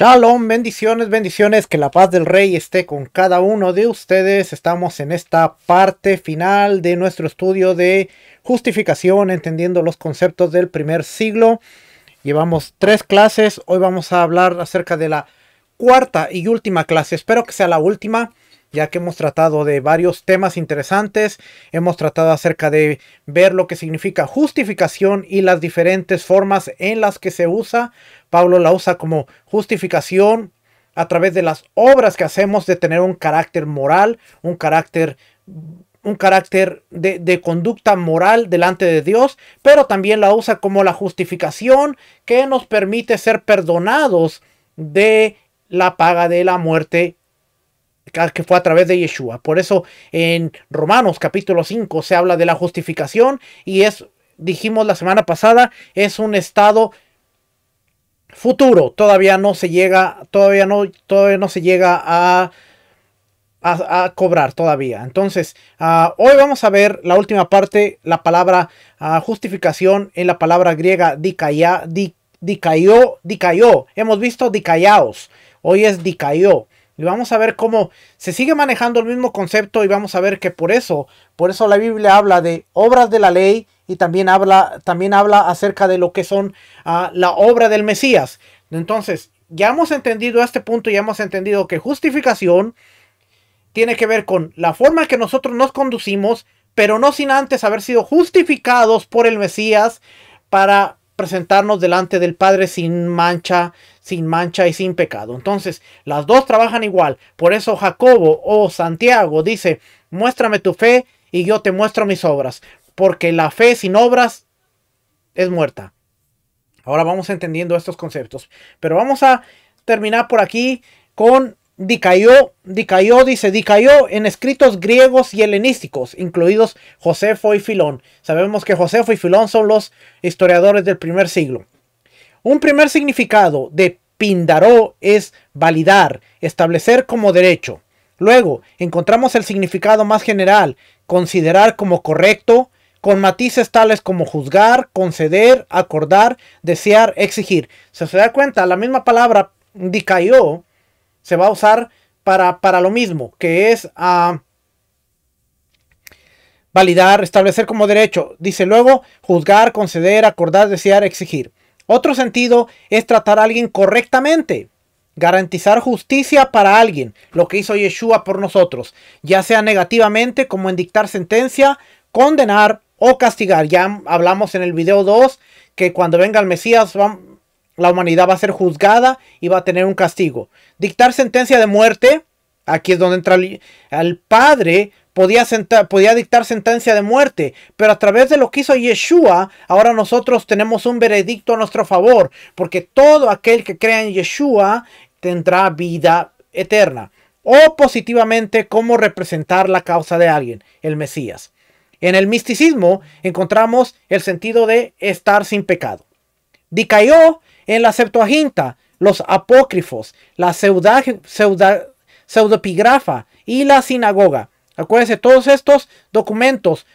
Shalom, bendiciones, bendiciones, que la paz del Rey esté con cada uno de ustedes. Estamos en esta parte final de nuestro estudio de justificación, entendiendo los conceptos del primer siglo. Llevamos tres clases, hoy vamos a hablar acerca de la cuarta y última clase. Espero que sea la última ya que hemos tratado de varios temas interesantes, hemos tratado acerca de ver lo que significa justificación y las diferentes formas en las que se usa. Pablo la usa como justificación a través de las obras que hacemos de tener un carácter moral, un carácter un carácter de, de, conducta moral delante de Dios, pero también la usa como la justificación que nos permite ser perdonados de la paga de la muerte que fue a través de Yeshua. Por eso en Romanos capítulo 5 se habla de la justificación y es, dijimos la semana pasada, es un estado futuro. Todavía no se llega, todavía no, no se llega a, a, cobrar todavía. Entonces, ah, hoy vamos a ver la última parte, la palabra ah, justificación en la palabra griega dikaya, Hemos visto dikayaos, hoy es dikaió. Y vamos a ver cómo se sigue manejando el mismo concepto y vamos a ver que por eso, por eso la Biblia habla de obras de la ley y también habla, también habla acerca de lo que son ah, la obra del Mesías. Entonces, ya hemos entendido a este punto, ya hemos entendido que justificación tiene que ver con la forma que nosotros nos conducimos, pero no sin antes haber sido justificados por el Mesías para presentarnos delante del Padre sin mancha, sin mancha y sin pecado. Entonces, las dos trabajan igual. Por eso Jacobo o Santiago dice, muéstrame tu fe y yo te muestro mis obras, porque la fe sin obras es muerta. Ahora vamos entendiendo estos conceptos, pero vamos a terminar por aquí con Dicayó, Dicayó dice, Dicayó en escritos griegos y helenísticos, incluidos Josefo y Filón. Sabemos que Josefo y Filón son los historiadores del primer siglo. Un primer significado de Pindaró es validar, establecer como derecho. Luego, encontramos el significado más general, considerar como correcto, con matices tales como juzgar, conceder, acordar, desear, exigir. Si se da cuenta, la misma palabra dicayó se va a usar para, para lo mismo, que es a ah, validar, establecer como derecho. Dice luego, juzgar, conceder, acordar, desear, exigir. Otro sentido es tratar a alguien correctamente. Garantizar justicia para alguien, lo que hizo Yeshua por nosotros, ya sea negativamente como en dictar sentencia, condenar o castigar. Ya hablamos en el video 2 que cuando venga el Mesías la humanidad va a ser juzgada y va a tener un castigo. Dictar sentencia de muerte, aquí es donde entra el, Padre, podía, podía dictar sentencia de muerte, pero a través de lo que hizo Yeshua, ahora nosotros tenemos un veredicto a nuestro favor, porque todo aquel que crea en Yeshua tendrá vida eterna. O positivamente, cómo representar la causa de alguien, el Mesías. En el misticismo encontramos el sentido de estar sin pecado. Dicayó en la Septuaginta, los apócrifos, la pseudopígrafa y la sinagoga. Acuérdense, todos estos documentos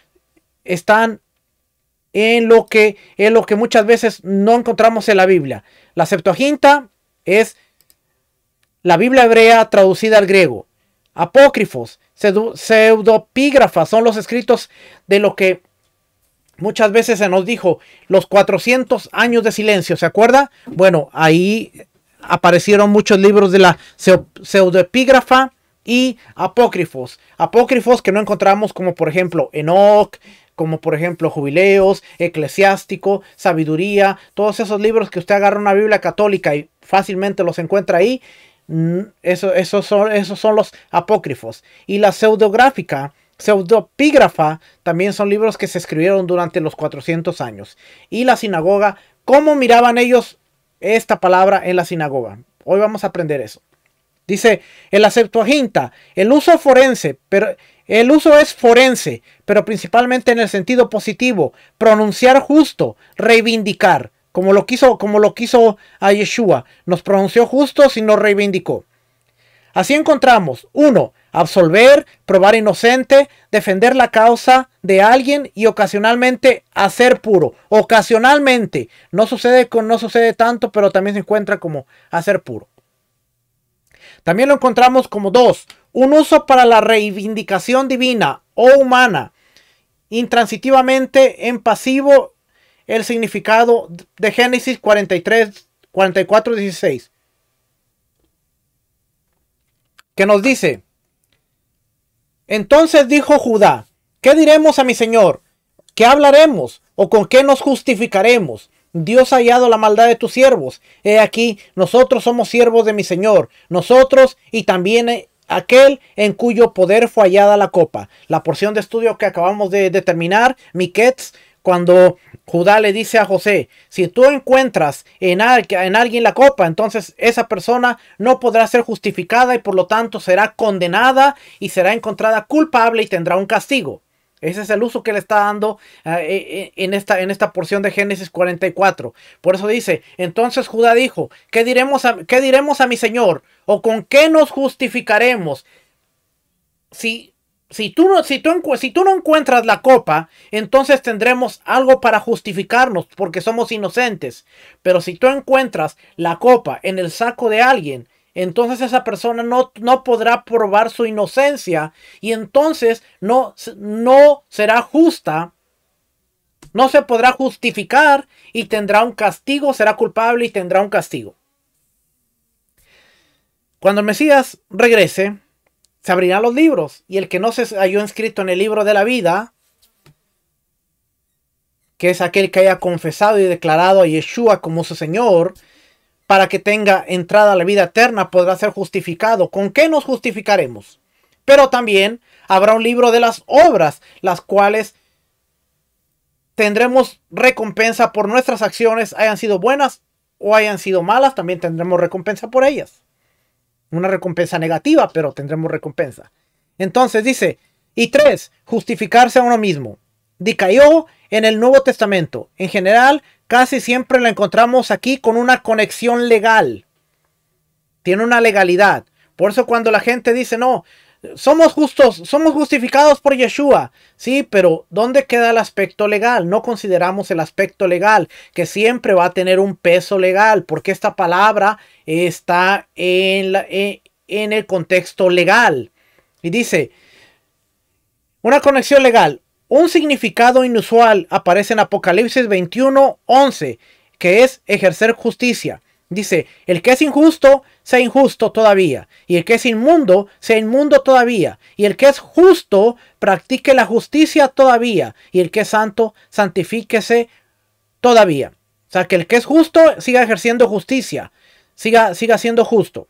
están en lo que, en lo que muchas veces no encontramos en la Biblia. La Septuaginta es la Biblia hebrea traducida al griego. Apócrifos, pseudopígrafas son los escritos de lo que Muchas veces se nos dijo los 400 años de silencio, ¿se acuerda? Bueno, ahí aparecieron muchos libros de la pseudoepígrafa y apócrifos. Apócrifos que no encontramos como por ejemplo Enoch, como por ejemplo Jubileos, Eclesiástico, Sabiduría, todos esos libros que usted agarra una Biblia católica y fácilmente los encuentra ahí. Mm, esos, son, esos son los apócrifos. Y la pseudográfica pseudopígrafa también son libros que se escribieron durante los 400 años. Y la sinagoga, ¿cómo miraban ellos esta palabra en la sinagoga? Hoy vamos a aprender eso. Dice, el la el uso forense, pero el uso es forense, pero principalmente en el sentido positivo, pronunciar justo, reivindicar, como lo quiso, como lo quiso a Yeshua, nos pronunció justo si nos reivindicó. Así encontramos uno, Absolver, probar inocente, defender la causa de alguien y ocasionalmente hacer puro. Ocasionalmente. No sucede, con, no sucede tanto, pero también se encuentra como hacer puro. También lo encontramos como dos, Un uso para la reivindicación divina o humana. Intransitivamente en pasivo el significado de Génesis 43, 44, 16 que nos dice, entonces dijo Judá, ¿qué diremos a mi Señor? ¿Qué hablaremos? ¿O con qué nos justificaremos? Dios ha hallado la maldad de tus siervos. He aquí, nosotros somos siervos de mi Señor, nosotros y también aquel en cuyo poder fue hallada la copa. La porción de estudio que acabamos de, determinar, Miquetz cuando Judá le dice a José, si tú encuentras en, alguien la copa, entonces esa persona no podrá ser justificada y por lo tanto será condenada y será encontrada culpable y tendrá un castigo. Ese es el uso que le está dando eh, eh, eh, en, esta, porción de Génesis 44. Por eso dice, entonces Judá dijo, ¿qué diremos, a, ¿qué diremos a mi Señor? ¿O con qué nos justificaremos? Si si tú, no, si, tú, no encuentras la copa, entonces tendremos algo para justificarnos porque somos inocentes. Pero si tú encuentras la copa en el saco de alguien, entonces esa persona no, no, podrá probar su inocencia y entonces no, no será justa, no se podrá justificar y tendrá un castigo, será culpable y tendrá un castigo. Cuando el Mesías regrese, se abrirán los libros. Y el que no se halló inscrito en el libro de la vida, que es aquel que haya confesado y declarado a Yeshua como su Señor, para que tenga entrada a la vida eterna, podrá ser justificado. ¿Con qué nos justificaremos? Pero también habrá un libro de las obras, las cuales tendremos recompensa por nuestras acciones, hayan sido buenas o hayan sido malas, también tendremos recompensa por ellas una recompensa negativa, pero tendremos recompensa. Entonces dice, y tres, justificarse a uno mismo. Dikayó en el Nuevo Testamento. En general, casi siempre la encontramos aquí con una conexión legal. Tiene una legalidad. Por eso cuando la gente dice, no, somos justos, somos justificados por Yeshua, sí, pero ¿dónde queda el aspecto legal? No consideramos el aspecto legal, que siempre va a tener un peso legal, porque esta palabra está en, e, el contexto legal. Y dice, una conexión legal, un significado inusual aparece en Apocalipsis 21, 11, que es ejercer justicia. Dice, el que es injusto, sea injusto todavía. Y el que es inmundo, sea inmundo todavía. Y el que es justo, practique la justicia todavía. Y el que es santo, santifíquese todavía. O sea, que el que es justo siga ejerciendo justicia, siga, siga siendo justo.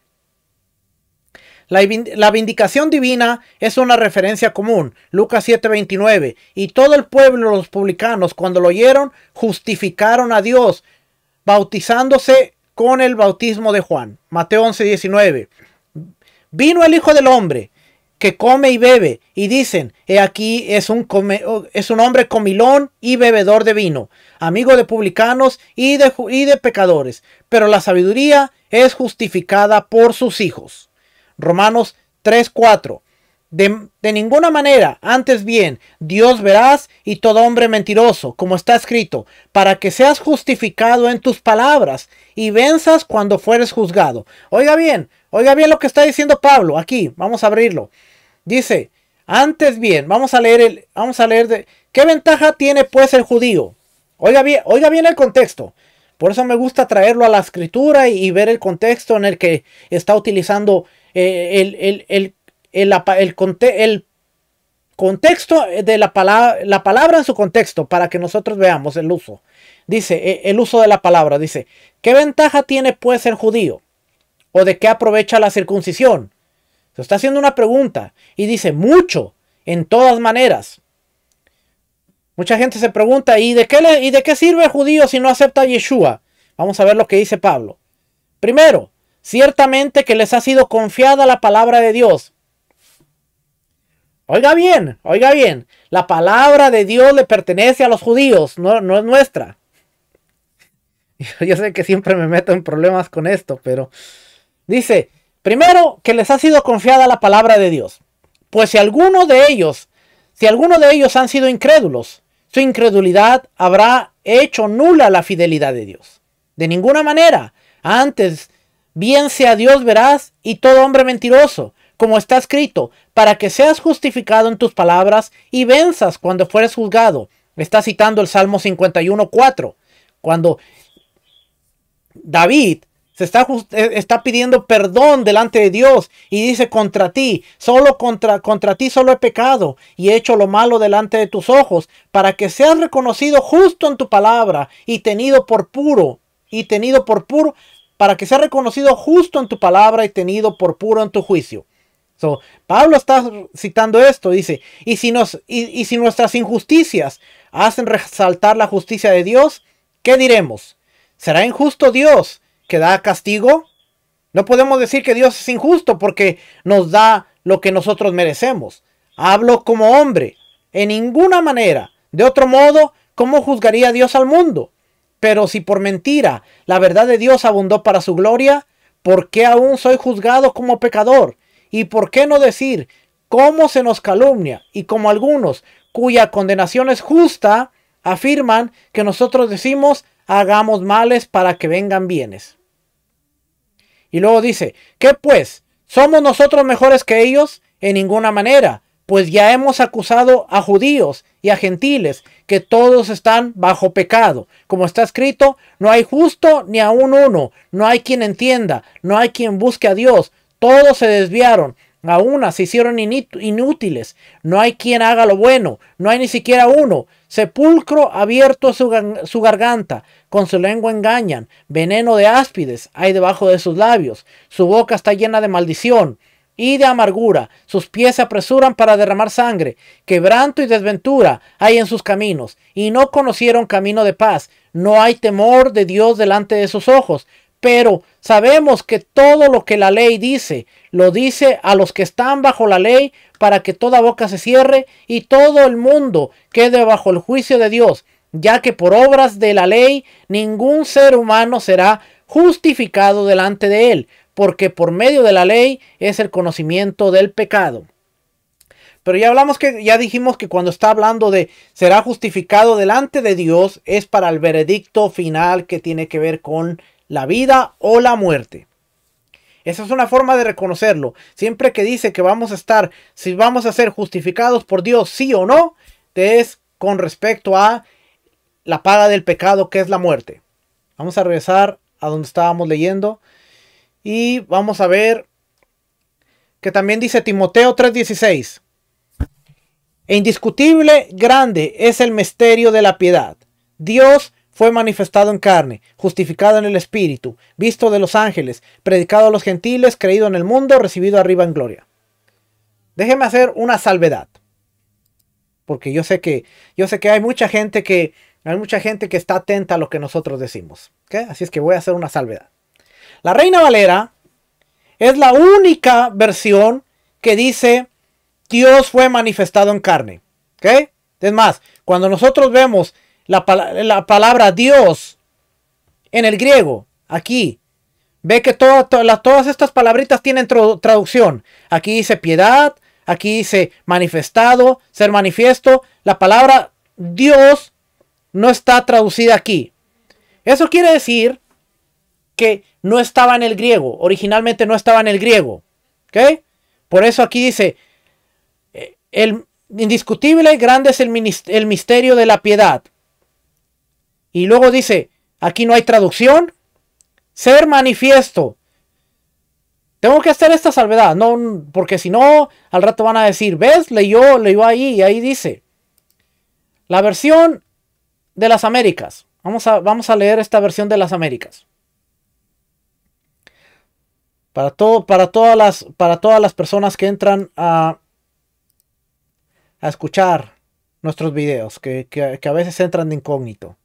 La, vindicación divina es una referencia común, Lucas 7:29, y todo el pueblo, los publicanos, cuando lo oyeron, justificaron a Dios, bautizándose con el bautismo de Juan. Mateo 11, 19. Vino el Hijo del Hombre que come y bebe y dicen, he aquí es un, oh, es un hombre comilón y bebedor de vino, amigo de publicanos y de, y de pecadores, pero la sabiduría es justificada por sus hijos. Romanos 3.4 de, ninguna manera, antes bien, Dios verás y todo hombre mentiroso, como está escrito, para que seas justificado en tus palabras y venzas cuando fueres juzgado. Oiga bien, oiga bien lo que está diciendo Pablo aquí, vamos a abrirlo. Dice, antes bien, vamos a leer el, vamos a leer de, ¿qué ventaja tiene pues el judío? Oiga bien, oiga bien el contexto. Por eso me gusta traerlo a la escritura y, ver el contexto en el que está utilizando eh, el, el, el el, contexto de la palabra, la palabra en su contexto, para que nosotros veamos el uso. Dice, e, el uso de la palabra, dice, ¿qué ventaja tiene pues el judío? ¿O de qué aprovecha la circuncisión? Se está haciendo una pregunta y dice, mucho, en todas maneras. Mucha gente se pregunta, ¿y de qué, y de qué sirve el judío si no acepta a Yeshua? Vamos a ver lo que dice Pablo. Primero, ciertamente que les ha sido confiada la palabra de Dios Oiga bien, oiga bien, la palabra de Dios le pertenece a los judíos, no, es nuestra. Yo sé que siempre me meto en problemas con esto, pero dice, primero que les ha sido confiada la palabra de Dios. Pues si alguno de ellos, si alguno de ellos han sido incrédulos, su incredulidad habrá hecho nula la fidelidad de Dios. De ninguna manera. Antes, bien sea Dios verás y todo hombre mentiroso, como está escrito, para que seas justificado en tus palabras y venzas cuando fueres juzgado. Está citando el Salmo 51.4, cuando David se eh, está, pidiendo perdón delante de Dios y dice contra ti, solo contra, contra ti solo he pecado y he hecho lo malo delante de tus ojos, para que seas reconocido justo en tu palabra y tenido por puro, y tenido por puro, para que sea reconocido justo en tu palabra y tenido por puro en tu juicio. Pablo está citando esto, dice, y si, y si nuestras injusticias hacen resaltar la justicia de Dios, ¿qué diremos? ¿Será injusto Dios que da castigo? No podemos decir que Dios es injusto porque nos da lo que nosotros merecemos. Hablo como hombre, en ninguna manera. De otro modo, ¿cómo juzgaría Dios al mundo? Pero si por mentira la verdad de Dios abundó para su gloria, ¿por qué aún soy juzgado como pecador? ¿Y por qué no decir cómo se nos calumnia? Y como algunos, cuya condenación es justa, afirman que nosotros decimos hagamos males para que vengan bienes. Y luego dice, ¿qué pues? ¿Somos nosotros mejores que ellos? En ninguna manera, pues ya hemos acusado a judíos y a gentiles, que todos están bajo pecado. Como está escrito, no hay justo ni aún un uno, no hay quien entienda, no hay quien busque a Dios, todos se desviaron, a una se hicieron inútiles. No hay quien haga lo bueno, no hay ni siquiera uno. Sepulcro abierto su, su garganta, con su lengua engañan, veneno de áspides hay debajo de sus labios, su boca está llena de maldición y de amargura, sus pies se apresuran para derramar sangre, quebranto y desventura hay en sus caminos, y no conocieron camino de paz, no hay temor de Dios delante de sus ojos, pero sabemos que todo lo que la ley dice, lo dice a los que están bajo la ley para que toda boca se cierre y todo el mundo quede bajo el juicio de Dios, ya que por obras de la ley ningún ser humano será justificado delante de él, porque por medio de la ley es el conocimiento del pecado. Pero ya hablamos que ya dijimos que cuando está hablando de será justificado delante de Dios es para el veredicto final que tiene que ver con la vida o la muerte. Esa es una forma de reconocerlo. Siempre que dice que vamos a estar, si vamos a ser justificados por Dios, sí o no, es con respecto a la paga del pecado que es la muerte. Vamos a regresar a donde estábamos leyendo y vamos a ver que también dice Timoteo 3:16. E indiscutible grande es el misterio de la piedad. Dios fue manifestado en carne, justificado en el Espíritu, visto de los ángeles, predicado a los gentiles, creído en el mundo, recibido arriba en gloria. Déjeme hacer una salvedad. Porque yo sé que, yo sé que hay mucha gente que hay mucha gente que está atenta a lo que nosotros decimos. Así es que voy a hacer una salvedad. La Reina Valera es la única versión que dice Dios fue manifestado en carne. ¿okay? Es más, cuando nosotros vemos la, palabra Dios en el griego, aquí. Ve que todas todas estas palabritas tienen traducción. Aquí dice piedad, aquí dice manifestado, ser manifiesto. La palabra Dios no está traducida aquí. Eso quiere decir que no estaba en el griego, originalmente no estaba en el griego. ¿okay? Por eso aquí dice, eh, el indiscutible grande es el misterio de la piedad. Y luego dice, aquí no hay traducción. Ser manifiesto. Tengo que hacer esta salvedad, no, porque si no, al rato van a decir, ¿ves? Leyó, leyó ahí y ahí dice. La versión de las Américas. Vamos a, vamos a leer esta versión de las Américas. Para, todo, para, todas, las, para todas las personas que entran a, escuchar nuestros videos, que a veces entran de incógnito.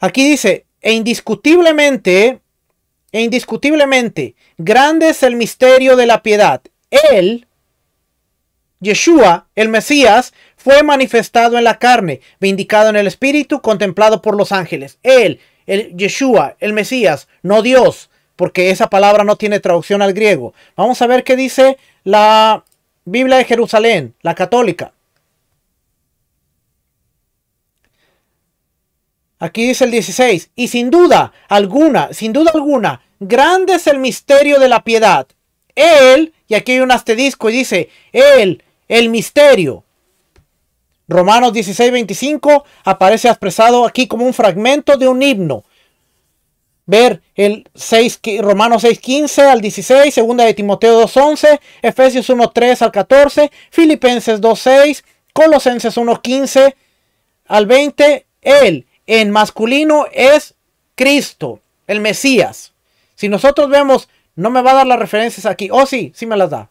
Aquí dice, e indiscutiblemente, e indiscutiblemente, grande es el misterio de la piedad. Él, Yeshua, el Mesías, fue manifestado en la carne, vindicado en el Espíritu, contemplado por los ángeles. Él, el Yeshua, el Mesías, no Dios, porque esa palabra no tiene traducción al griego. Vamos a ver qué dice la Biblia de Jerusalén, la católica. Aquí dice el 16, y sin duda alguna, sin duda alguna, grande es el misterio de la piedad. Él, y aquí hay un asterisco y dice, él, el misterio. Romanos 16, 25 aparece expresado aquí como un fragmento de un himno. Ver el 6, Romanos 6, 15 al 16, segunda de Timoteo 2, 11, Efesios 1, 3 al 14, Filipenses 2, 6, Colosenses 1, 15 al 20, él, en masculino es Cristo, el Mesías. Si nosotros vemos, no me va a dar las referencias aquí. Oh, sí, sí me las da.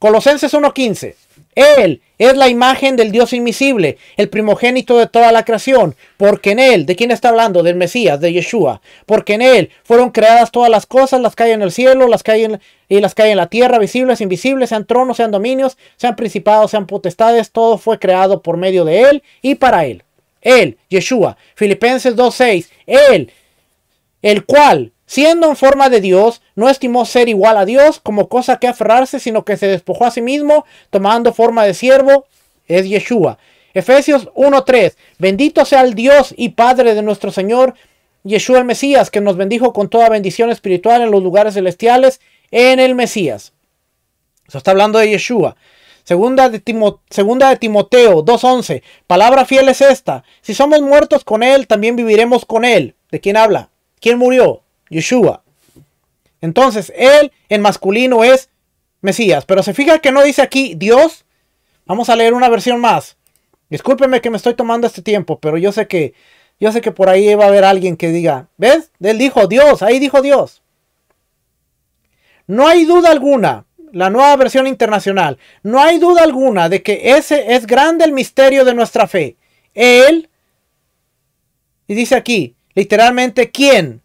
Colosenses 1.15. Él es la imagen del Dios invisible, el primogénito de toda la creación, porque en Él, ¿de quién está hablando? Del Mesías, de Yeshua, porque en Él fueron creadas todas las cosas, las que hay en el cielo, las que hay en, y las que en la tierra, visibles, invisibles, sean tronos, sean dominios, sean principados, sean potestades, todo fue creado por medio de Él y para Él. Él, Yeshua, Filipenses 2.6, Él, el cual, siendo en forma de Dios, no estimó ser igual a Dios como cosa que aferrarse, sino que se despojó a sí mismo, tomando forma de siervo, es Yeshua. Efesios 1.3, bendito sea el Dios y Padre de nuestro Señor, Yeshua el Mesías, que nos bendijo con toda bendición espiritual en los lugares celestiales, en el Mesías. Eso está hablando de Yeshua. Segunda de, Timoteo, segunda de Timoteo 2.11. Palabra fiel es esta. Si somos muertos con Él, también viviremos con Él. ¿De quién habla? ¿Quién murió? Yeshua. Entonces, Él en masculino es Mesías. Pero se fija que no dice aquí Dios. Vamos a leer una versión más. Discúlpeme que me estoy tomando este tiempo, pero yo sé que yo sé que por ahí va a haber alguien que diga, ¿ves? Él dijo Dios, ahí dijo Dios. No hay duda alguna la nueva versión internacional. No hay duda alguna de que ese es grande el misterio de nuestra fe. Él, y dice aquí, literalmente, ¿quién?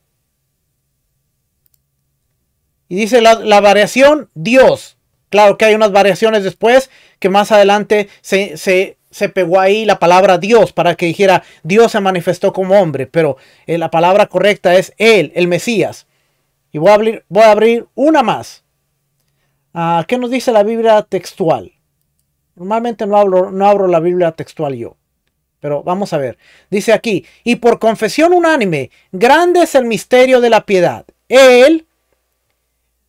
Y dice la, variación, Dios. Claro que hay unas variaciones después que más adelante se, se, pegó ahí la palabra Dios para que dijera Dios se manifestó como hombre, pero eh, la palabra correcta es Él, el Mesías. Y voy a abrir, voy a abrir una más. Ah, ¿Qué nos dice la Biblia textual? Normalmente no no abro la Biblia textual yo. Pero vamos a ver. Dice aquí, y por confesión unánime, grande es el misterio de la piedad. Él,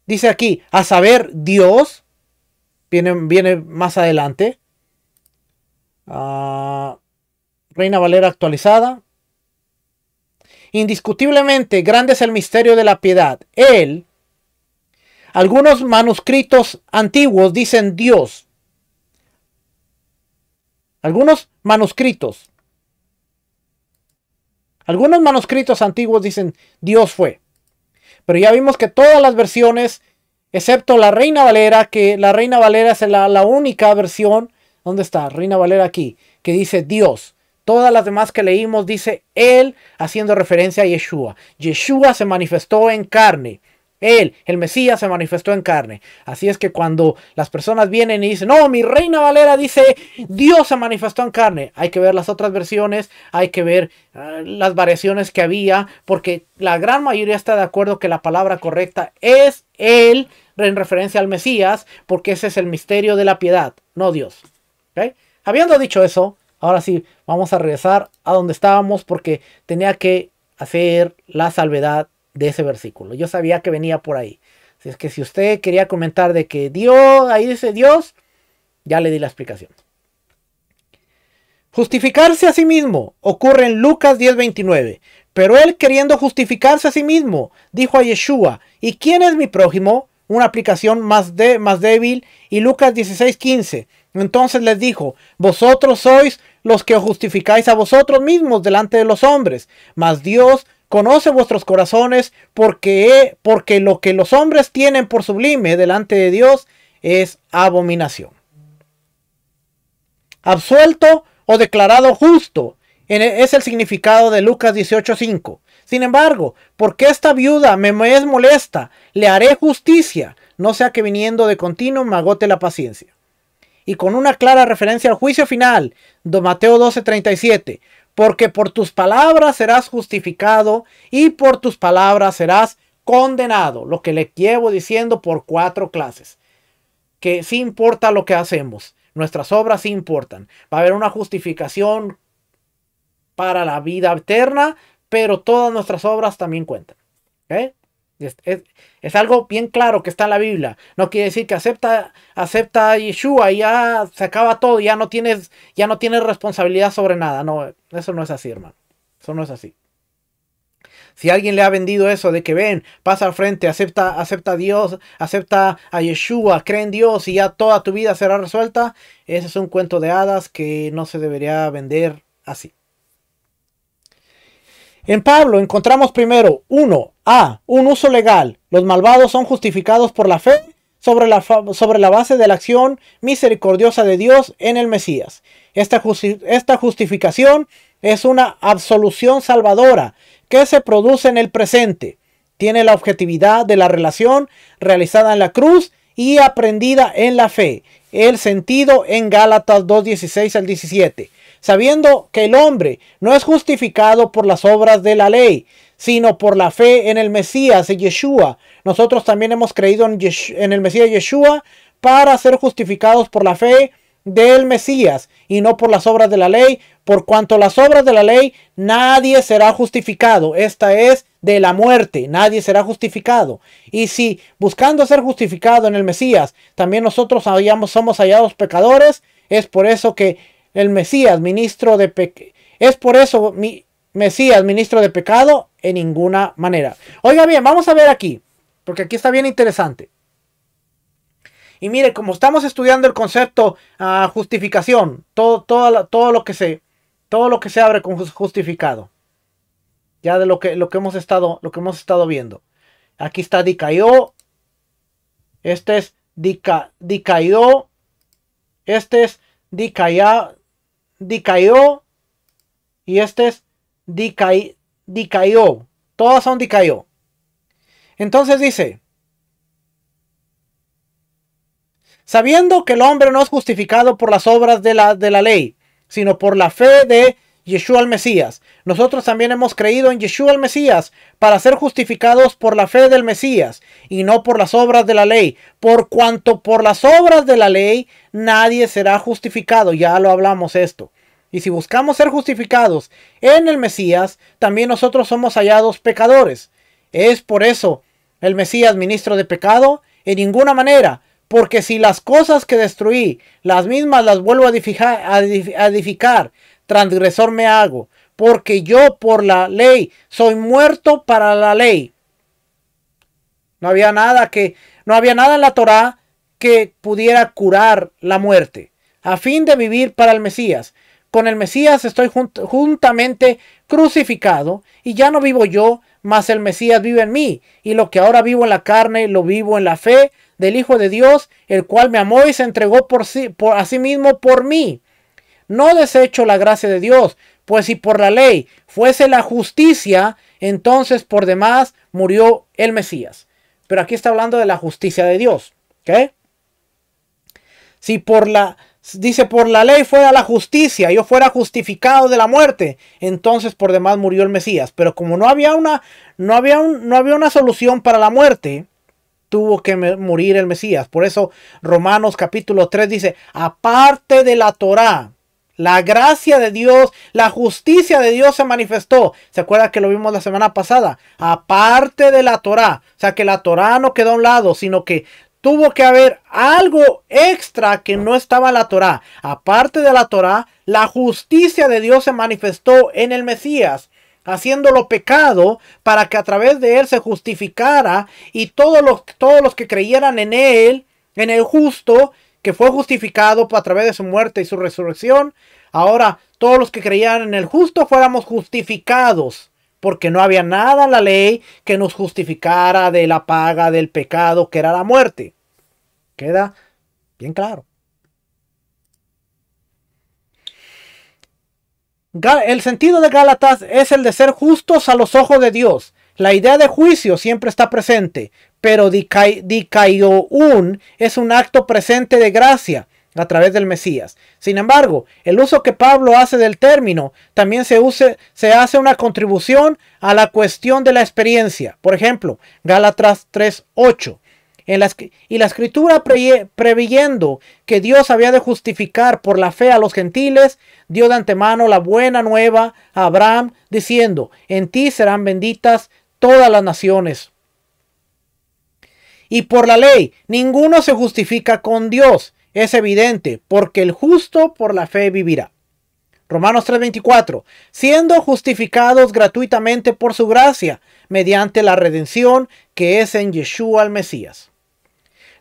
dice aquí, a saber, Dios, viene, viene más adelante. Ah, Reina Valera actualizada. Indiscutiblemente, grande es el misterio de la piedad. Él, algunos manuscritos antiguos dicen Dios. Algunos manuscritos. Algunos manuscritos antiguos dicen Dios fue. Pero ya vimos que todas las versiones, excepto la Reina Valera, que la Reina Valera es la, única versión, ¿dónde está? Reina Valera aquí, que dice Dios. Todas las demás que leímos dice Él haciendo referencia a Yeshua. Yeshua se manifestó en carne. Él, el Mesías, se manifestó en carne. Así es que cuando las personas vienen y dicen, no, mi reina Valera dice, Dios se manifestó en carne, hay que ver las otras versiones, hay que ver ah, las variaciones que había, porque la gran mayoría está de acuerdo que la palabra correcta es Él en referencia al Mesías, porque ese es el misterio de la piedad, no Dios. Habiendo dicho eso, ahora sí, vamos a regresar a donde estábamos porque tenía que hacer la salvedad de ese versículo. Yo sabía que venía por ahí. Si es que si usted quería comentar de que Dios, ahí dice Dios, ya le di la explicación. Justificarse a sí mismo ocurre en Lucas 10:29. Pero él queriendo justificarse a sí mismo, dijo a Yeshua, ¿y quién es mi prójimo? Una aplicación más, de, más débil. Y Lucas 16:15. Entonces les dijo, vosotros sois los que os justificáis a vosotros mismos delante de los hombres, mas Dios conoce vuestros corazones, porque, porque lo que los hombres tienen por sublime delante de Dios es abominación. Absuelto o declarado justo e, es el significado de Lucas 18:5. Sin embargo, porque esta viuda me es molesta, le haré justicia, no sea que viniendo de continuo me agote la paciencia. Y con una clara referencia al juicio final, de Mateo 12:37, porque por tus palabras serás justificado y por tus palabras serás condenado. Lo que le llevo diciendo por cuatro clases. Que sí importa lo que hacemos. Nuestras obras sí importan. Va a haber una justificación para la vida eterna, pero todas nuestras obras también cuentan. ¿Okay? Es, algo bien claro que está en la Biblia. No quiere decir que acepta, acepta a Yeshua y ya se acaba todo, ya no tienes, ya no tienes responsabilidad sobre nada. No, eso no es así, hermano. Eso no es así. Si alguien le ha vendido eso de que ven, pasa al frente, acepta, acepta a Dios, acepta a Yeshua, cree en Dios y ya toda tu vida será resuelta, ese es un cuento de hadas que no se debería vender así. En Pablo encontramos primero, 1. A. Un uso legal. Los malvados son justificados por la fe sobre la, sobre la base de la acción misericordiosa de Dios en el Mesías. Esta, esta justificación es una absolución salvadora que se produce en el presente. Tiene la objetividad de la relación realizada en la cruz y aprendida en la fe. El sentido en Gálatas 2.16 al 17 sabiendo que el hombre no es justificado por las obras de la ley, sino por la fe en el Mesías, en Yeshua. Nosotros también hemos creído en, el Mesías Yeshua para ser justificados por la fe del Mesías y no por las obras de la ley. Por cuanto las obras de la ley, nadie será justificado. Esta es de la muerte, nadie será justificado. Y si buscando ser justificado en el Mesías, también nosotros somos hallados pecadores, es por eso que el Mesías, ministro de pecado. Es por eso mi Mesías, ministro de pecado, en ninguna manera. Oiga bien, vamos a ver aquí, porque aquí está bien interesante. Y mire, como estamos estudiando el concepto ah, justificación, todo, todo, lo que se, todo lo que se abre con justificado, ya de lo que, lo que, hemos, estado, lo que hemos estado viendo. Aquí está Dicayó. este es Dica, este es Dicayá y este es dicay Todas son DKIO. Entonces dice, sabiendo que el hombre no es justificado por las obras de la, de la ley, sino por la fe de Yeshua el Mesías. Nosotros también hemos creído en Yeshua el Mesías para ser justificados por la fe del Mesías y no por las obras de la ley. Por cuanto por las obras de la ley nadie será justificado. Ya lo hablamos esto. Y si buscamos ser justificados en el Mesías, también nosotros somos hallados pecadores. Es por eso el Mesías ministro de pecado en ninguna manera. Porque si las cosas que destruí, las mismas las vuelvo a edificar, a edificar transgresor me hago, porque yo por la ley soy muerto para la ley. No había nada que no había nada en la Torá que pudiera curar la muerte, a fin de vivir para el Mesías. Con el Mesías estoy juntamente crucificado y ya no vivo yo, mas el Mesías vive en mí, y lo que ahora vivo en la carne lo vivo en la fe del Hijo de Dios, el cual me amó y se entregó por sí, por a sí mismo por mí no desecho la gracia de Dios, pues si por la ley fuese la justicia, entonces por demás murió el Mesías. Pero aquí está hablando de la justicia de Dios. ¿qué? Si por la, dice, por la ley fuera la justicia, yo fuera justificado de la muerte, entonces por demás murió el Mesías. Pero como no había una, no había no había una solución para la muerte, tuvo que morir el Mesías. Por eso Romanos capítulo 3 dice, aparte de la Torá, la gracia de Dios, la justicia de Dios se manifestó. ¿Se acuerda que lo vimos la semana pasada? Aparte de la Torá. O sea que la Torá no quedó a un lado, sino que tuvo que haber algo extra que no estaba en la Torá. Aparte de la Torá, la justicia de Dios se manifestó en el Mesías haciéndolo pecado para que a través de él se justificara y todos los, todos los que creyeran en él, en el justo, que fue justificado a través de su muerte y su resurrección, ahora todos los que creían en el justo fuéramos justificados, porque no había nada en la ley que nos justificara de la paga del pecado que era la muerte. Queda bien claro. El sentido de Gálatas es el de ser justos a los ojos de Dios. La idea de juicio siempre está presente, pero un es un acto presente de gracia a través del Mesías. Sin embargo, el uso que Pablo hace del término también se, se hace una contribución a la cuestión de la experiencia. Por ejemplo, Gálatas 3.8. las y la escritura preveyendo previendo que Dios había de justificar por la fe a los gentiles, dio de antemano la buena nueva a Abraham, diciendo, en ti serán benditas todas las naciones. Y por la ley, ninguno se justifica con Dios. Es evidente, porque el justo por la fe vivirá. Romanos 3:24, siendo justificados gratuitamente por su gracia, mediante la redención que es en Yeshua el Mesías.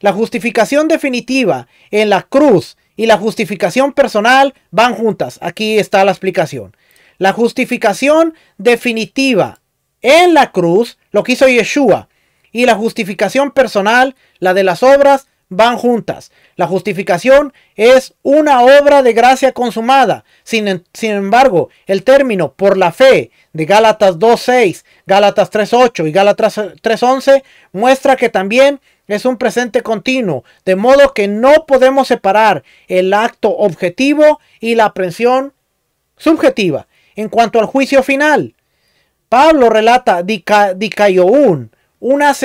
La justificación definitiva en la cruz y la justificación personal van juntas. Aquí está la explicación. La justificación definitiva en la cruz, lo que hizo Yeshua y la justificación personal, la de las obras, van juntas. La justificación es una obra de gracia consumada. Sin, embargo, el término por la fe de Gálatas 2.6, Gálatas 3.8 y Gálatas 3.11 muestra que también es un presente continuo, de modo que no podemos separar el acto objetivo y la aprehensión subjetiva. En cuanto al juicio final, Pablo relata Dicayoún, una,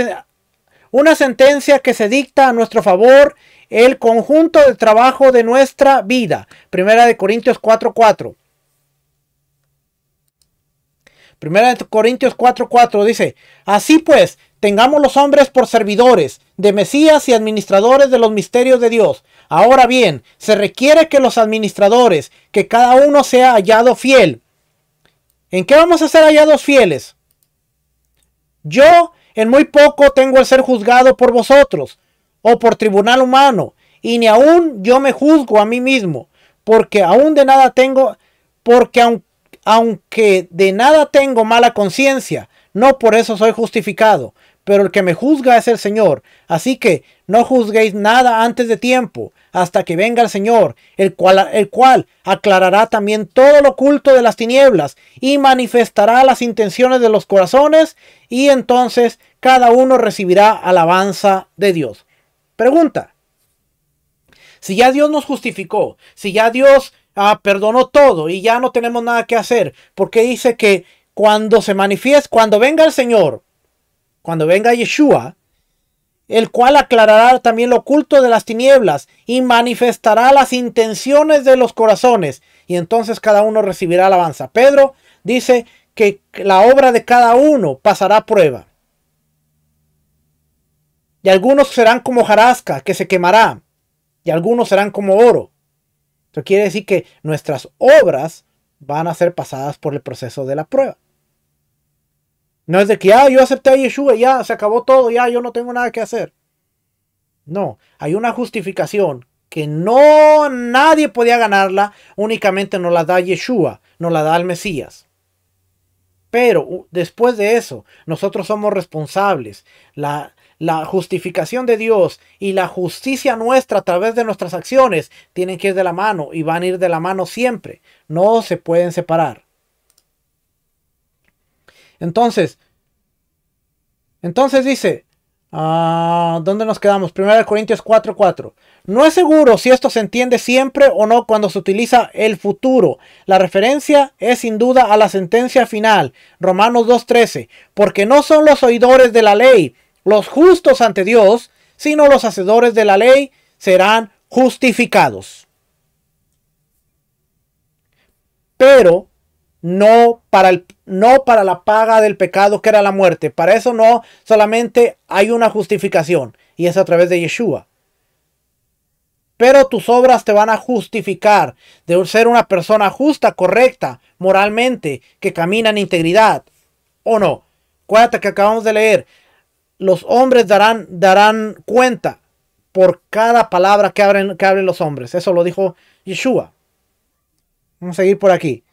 una sentencia que se dicta a nuestro favor el conjunto del trabajo de nuestra vida. Primera de Corintios 4:4. Primera de Corintios 4:4 dice, así pues, tengamos los hombres por servidores de Mesías y administradores de los misterios de Dios. Ahora bien, se requiere que los administradores, que cada uno sea hallado fiel ¿En qué vamos a ser hallados fieles? Yo en muy poco tengo el ser juzgado por vosotros o por tribunal humano, y ni aún yo me juzgo a mí mismo, porque aún de nada tengo, porque aunque de nada tengo mala conciencia, no por eso soy justificado, pero el que me juzga es el Señor. Así que no juzguéis nada antes de tiempo, hasta que venga el Señor, el cual, aclarará también todo lo oculto de las tinieblas y manifestará las intenciones de los corazones, y entonces cada uno recibirá alabanza de Dios. Pregunta. Si ya Dios nos justificó, si ya Dios ah, perdonó todo y ya no tenemos nada que hacer, porque dice que cuando se manifieste, cuando venga el Señor, cuando venga Yeshua, el cual aclarará también lo oculto de las tinieblas y manifestará las intenciones de los corazones, y entonces cada uno recibirá alabanza. Pedro dice que la obra de cada uno pasará a prueba. Y algunos serán como jarasca, que se quemará, y algunos serán como oro. Esto quiere decir que nuestras obras van a ser pasadas por el proceso de la prueba. No es de que, ah, yo acepté a Yeshua, ya se acabó todo, ya yo no tengo nada que hacer. No, hay una justificación que no nadie podía ganarla, únicamente nos la da Yeshua, nos la da el Mesías. Pero después de eso, nosotros somos responsables. la justificación de Dios y la justicia nuestra a través de nuestras acciones tienen que ir de la mano y van a ir de la mano siempre. No se pueden separar. Entonces, entonces dice, ah, ¿dónde nos quedamos? de Corintios 4:4. No es seguro si esto se entiende siempre o no cuando se utiliza el futuro. La referencia es sin duda a la sentencia final, Romanos 2:13, porque no son los oidores de la ley los justos ante Dios, sino los hacedores de la ley serán justificados. Pero no para, el, no para la paga del pecado que era la muerte. Para eso no, solamente hay una justificación y es a través de Yeshua. Pero tus obras te van a justificar de ser una persona justa, correcta, moralmente, que camina en integridad. ¿O no? Cuéntate que acabamos de leer. Los hombres darán, darán cuenta por cada palabra que hablen que abren los hombres. Eso lo dijo Yeshua. Vamos a seguir por aquí.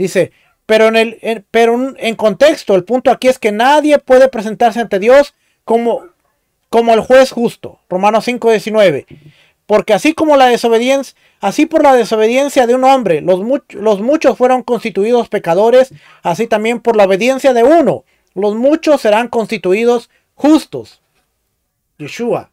Dice, pero en, el, pero en contexto, el punto aquí es que nadie puede presentarse ante Dios como, como el juez justo. Romanos 19 porque así como la desobediencia, así por la desobediencia de un hombre, los, los, muchos fueron constituidos pecadores, así también por la obediencia de uno, los muchos serán constituidos justos. Yeshua.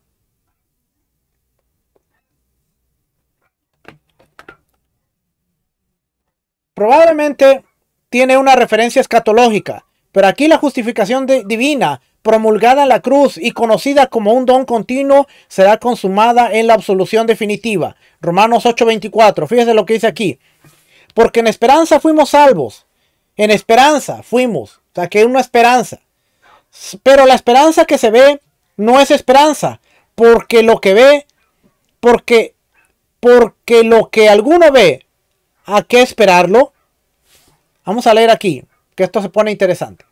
Probablemente tiene una referencia escatológica, pero aquí la justificación divina promulgada en la cruz y conocida como un don continuo será consumada en la absolución definitiva. Romanos 8:24, fíjese lo que dice aquí. Porque en esperanza fuimos salvos, en esperanza fuimos, o sea que una esperanza. Pero la esperanza que se ve no es esperanza, porque lo que ve, porque, porque lo que alguno ve ¿A qué esperarlo? Vamos a leer aquí, que esto se pone interesante.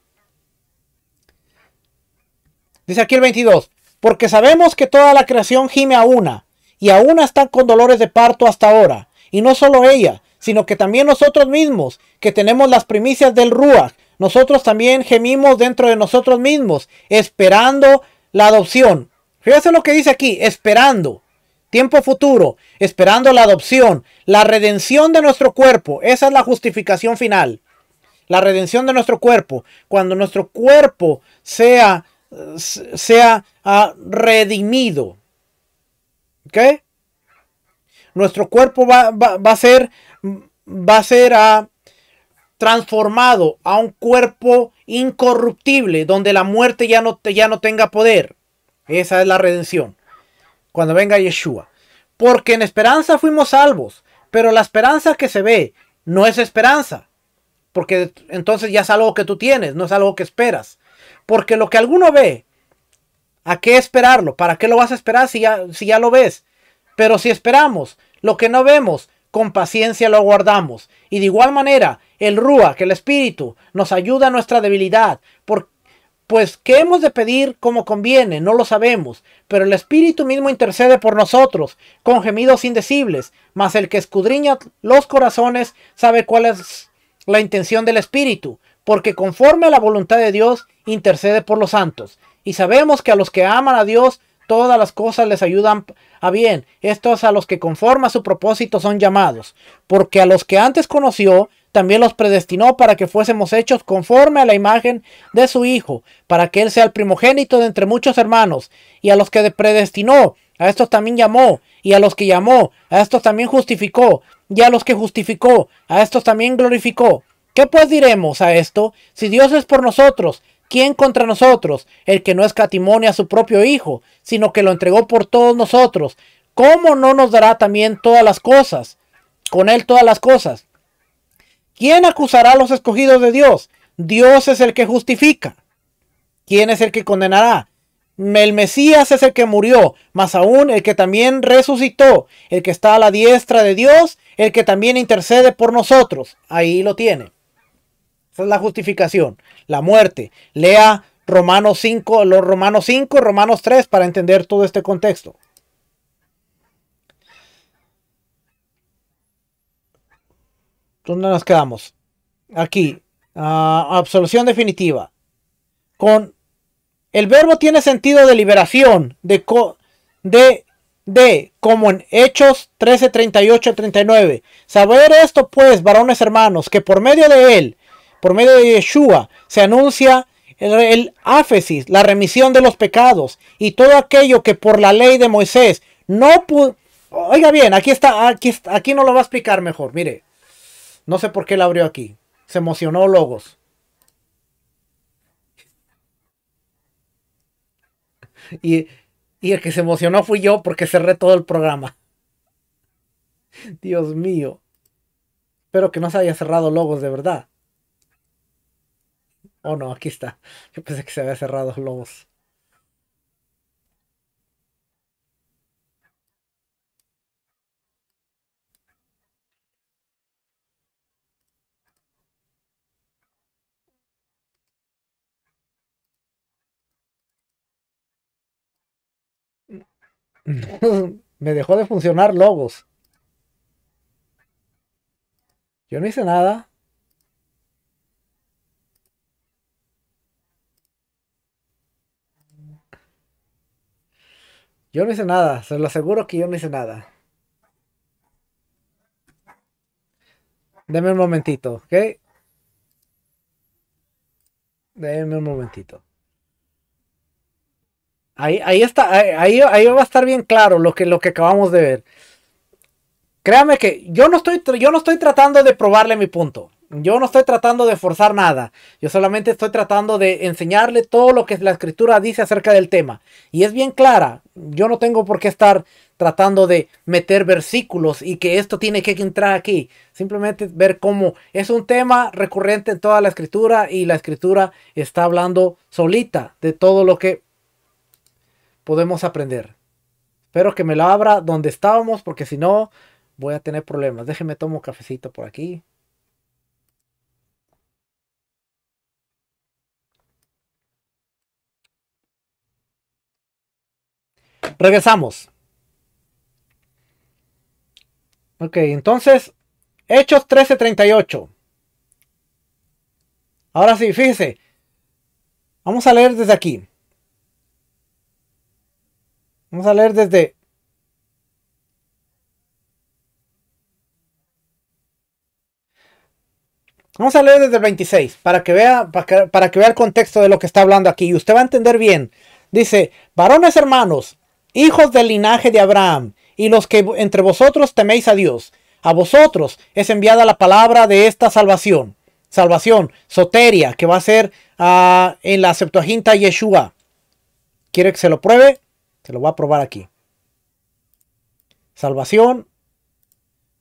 Dice aquí el 22, porque sabemos que toda la creación gime a una, y a una están con dolores de parto hasta ahora, y no solo ella, sino que también nosotros mismos, que tenemos las primicias del Ruach, nosotros también gemimos dentro de nosotros mismos, esperando la adopción. Fíjense lo que dice aquí, esperando tiempo futuro, esperando la adopción, la redención de nuestro cuerpo. Esa es la justificación final. La redención de nuestro cuerpo. Cuando nuestro cuerpo sea, sea ah, redimido. ¿Ok? Nuestro cuerpo va, a ser, va a ser a ah, transformado a un cuerpo incorruptible, donde la muerte ya no, ya no tenga poder. Esa es la redención cuando venga Yeshua. Porque en esperanza fuimos salvos, pero la esperanza que se ve no es esperanza. Porque entonces ya es algo que tú tienes, no es algo que esperas. Porque lo que alguno ve, ¿a qué esperarlo? ¿Para qué lo vas a esperar si ya, si ya lo ves? Pero si esperamos lo que no vemos, con paciencia lo guardamos. Y de igual manera, el Rúa, que el Espíritu, nos ayuda a nuestra debilidad, porque pues, ¿qué hemos de pedir como conviene? No lo sabemos, pero el Espíritu mismo intercede por nosotros, con gemidos indecibles, mas el que escudriña los corazones sabe cuál es la intención del Espíritu, porque conforme a la voluntad de Dios intercede por los santos. Y sabemos que a los que aman a Dios, todas las cosas les ayudan a bien. Estos a los que conforme a su propósito son llamados, porque a los que antes conoció, también los predestinó para que fuésemos hechos conforme a la imagen de su Hijo, para que Él sea el primogénito de entre muchos hermanos, y a los que predestinó, a estos también llamó, y a los que llamó, a estos también justificó, y a los que justificó, a estos también glorificó. ¿Qué pues diremos a esto? Si Dios es por nosotros, ¿quién contra nosotros? El que no escatimone a su propio Hijo, sino que lo entregó por todos nosotros. ¿Cómo no nos dará también todas las cosas? Con él todas las cosas. ¿Quién acusará a los escogidos de Dios? Dios es el que justifica. ¿Quién es el que condenará? El Mesías es el que murió, más aún el que también resucitó, el que está a la diestra de Dios, el que también intercede por nosotros. Ahí lo tiene. Esa es la justificación, la muerte. Lea Romanos 5, los Romanos 5, Romanos 3 para entender todo este contexto. ¿Dónde nos quedamos? Aquí. a ah, absolución definitiva. Con el verbo tiene sentido de liberación, de, de, de, como en Hechos 13, 38, 39. Saber esto, pues, varones hermanos, que por medio de él, por medio de Yeshua, se anuncia el, áfesis, la remisión de los pecados y todo aquello que por la ley de Moisés no pudo. Oiga bien, aquí está, aquí, aquí no lo va a explicar mejor. Mire, no sé por qué la abrió aquí. Se emocionó Logos. Y, el que se emocionó fui yo porque cerré todo el programa. Dios mío. Espero que no se haya cerrado Logos de verdad. Oh no, aquí está. Yo pensé que se había cerrado Logos. me dejó de funcionar Logos. Yo no hice nada. Yo no hice nada, se lo aseguro que yo no hice nada. Deme un momentito, ¿ok? Deme un momentito. Ahí, ahí está, ahí, ahí va a estar bien claro lo que, lo que acabamos de ver. Créame que yo no, estoy, yo no estoy tratando de probarle mi punto. Yo no estoy tratando de forzar nada. Yo solamente estoy tratando de enseñarle todo lo que la escritura dice acerca del tema. Y es bien clara. Yo no tengo por qué estar tratando de meter versículos y que esto tiene que entrar aquí. Simplemente ver cómo es un tema recurrente en toda la escritura y la escritura está hablando solita de todo lo que podemos aprender. Espero que me lo abra donde estábamos, porque si no, voy a tener problemas. déjeme tomo un cafecito por aquí. Regresamos. Ok, entonces, Hechos 13:38. Ahora sí, fíjese. Vamos a leer desde aquí. Vamos a leer desde Vamos a leer desde el 26 para que vea para que, vea el contexto de lo que está hablando aquí y usted va a entender bien. Dice, "Varones hermanos, hijos del linaje de Abraham, y los que entre vosotros teméis a Dios, a vosotros es enviada la palabra de esta salvación." Salvación, soteria, que va a ser ah, en la Septuaginta Yeshua. ¿Quiere que se lo pruebe? Se lo voy a probar aquí. Salvación.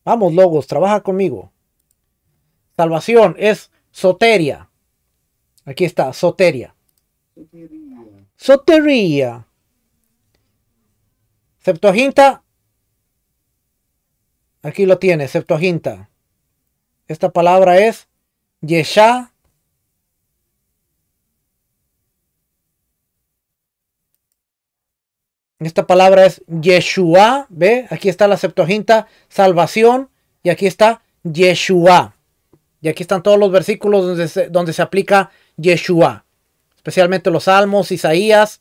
Vamos, Logos, trabaja conmigo. Salvación es soteria. Aquí está, soteria. Soteria. Septuaginta. Aquí lo tiene, Septuaginta. Esta palabra es Yesha Esta palabra es Yeshua, ¿ve? Aquí está la Septuaginta, salvación, y aquí está Yeshua. Y aquí están todos los versículos donde se, aplica Yeshua, especialmente los Salmos, Isaías.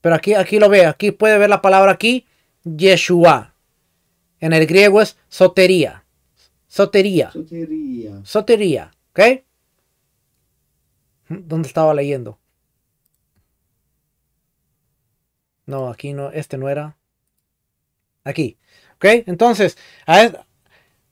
Pero aquí, aquí lo ve, aquí puede ver la palabra aquí, Yeshua. En el griego es sotería. Sotería. Sotería. Sotería. ¿Ok? ¿Dónde estaba leyendo? No, aquí no, este no era. Aquí. ¿Ok? Entonces,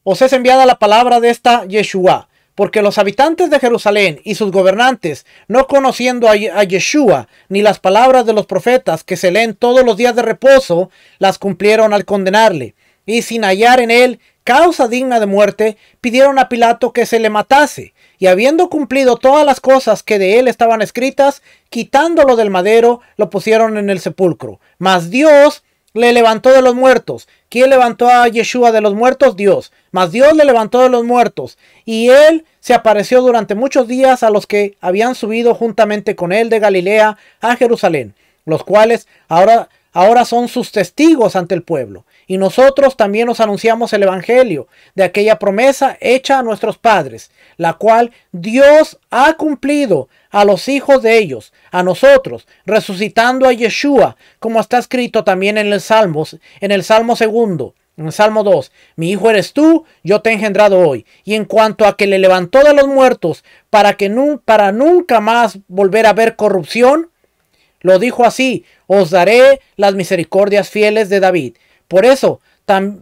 os es enviada la palabra de esta Yeshua. Porque los habitantes de Jerusalén y sus gobernantes, no conociendo a, a Yeshua ni las palabras de los profetas que se leen todos los días de reposo, las cumplieron al condenarle. Y sin hallar en él causa digna de muerte, pidieron a Pilato que se le matase y habiendo cumplido todas las cosas que de él estaban escritas, quitándolo del madero, lo pusieron en el sepulcro. Mas Dios le levantó de los muertos. ¿Quién levantó a Yeshua de los muertos? Dios. Mas Dios le levantó de los muertos. Y él se apareció durante muchos días a los que habían subido juntamente con él de Galilea a Jerusalén, los cuales ahora, ahora son sus testigos ante el pueblo. Y nosotros también nos anunciamos el Evangelio de aquella promesa hecha a nuestros padres, la cual Dios ha cumplido a los hijos de ellos, a nosotros, resucitando a Yeshua, como está escrito también en el Salmos, en el Salmo segundo. En el Salmo 2, mi hijo eres tú, yo te he engendrado hoy. Y en cuanto a que le levantó de los muertos para que para nunca más volver a ver corrupción, lo dijo así, os daré las misericordias fieles de David. Por eso,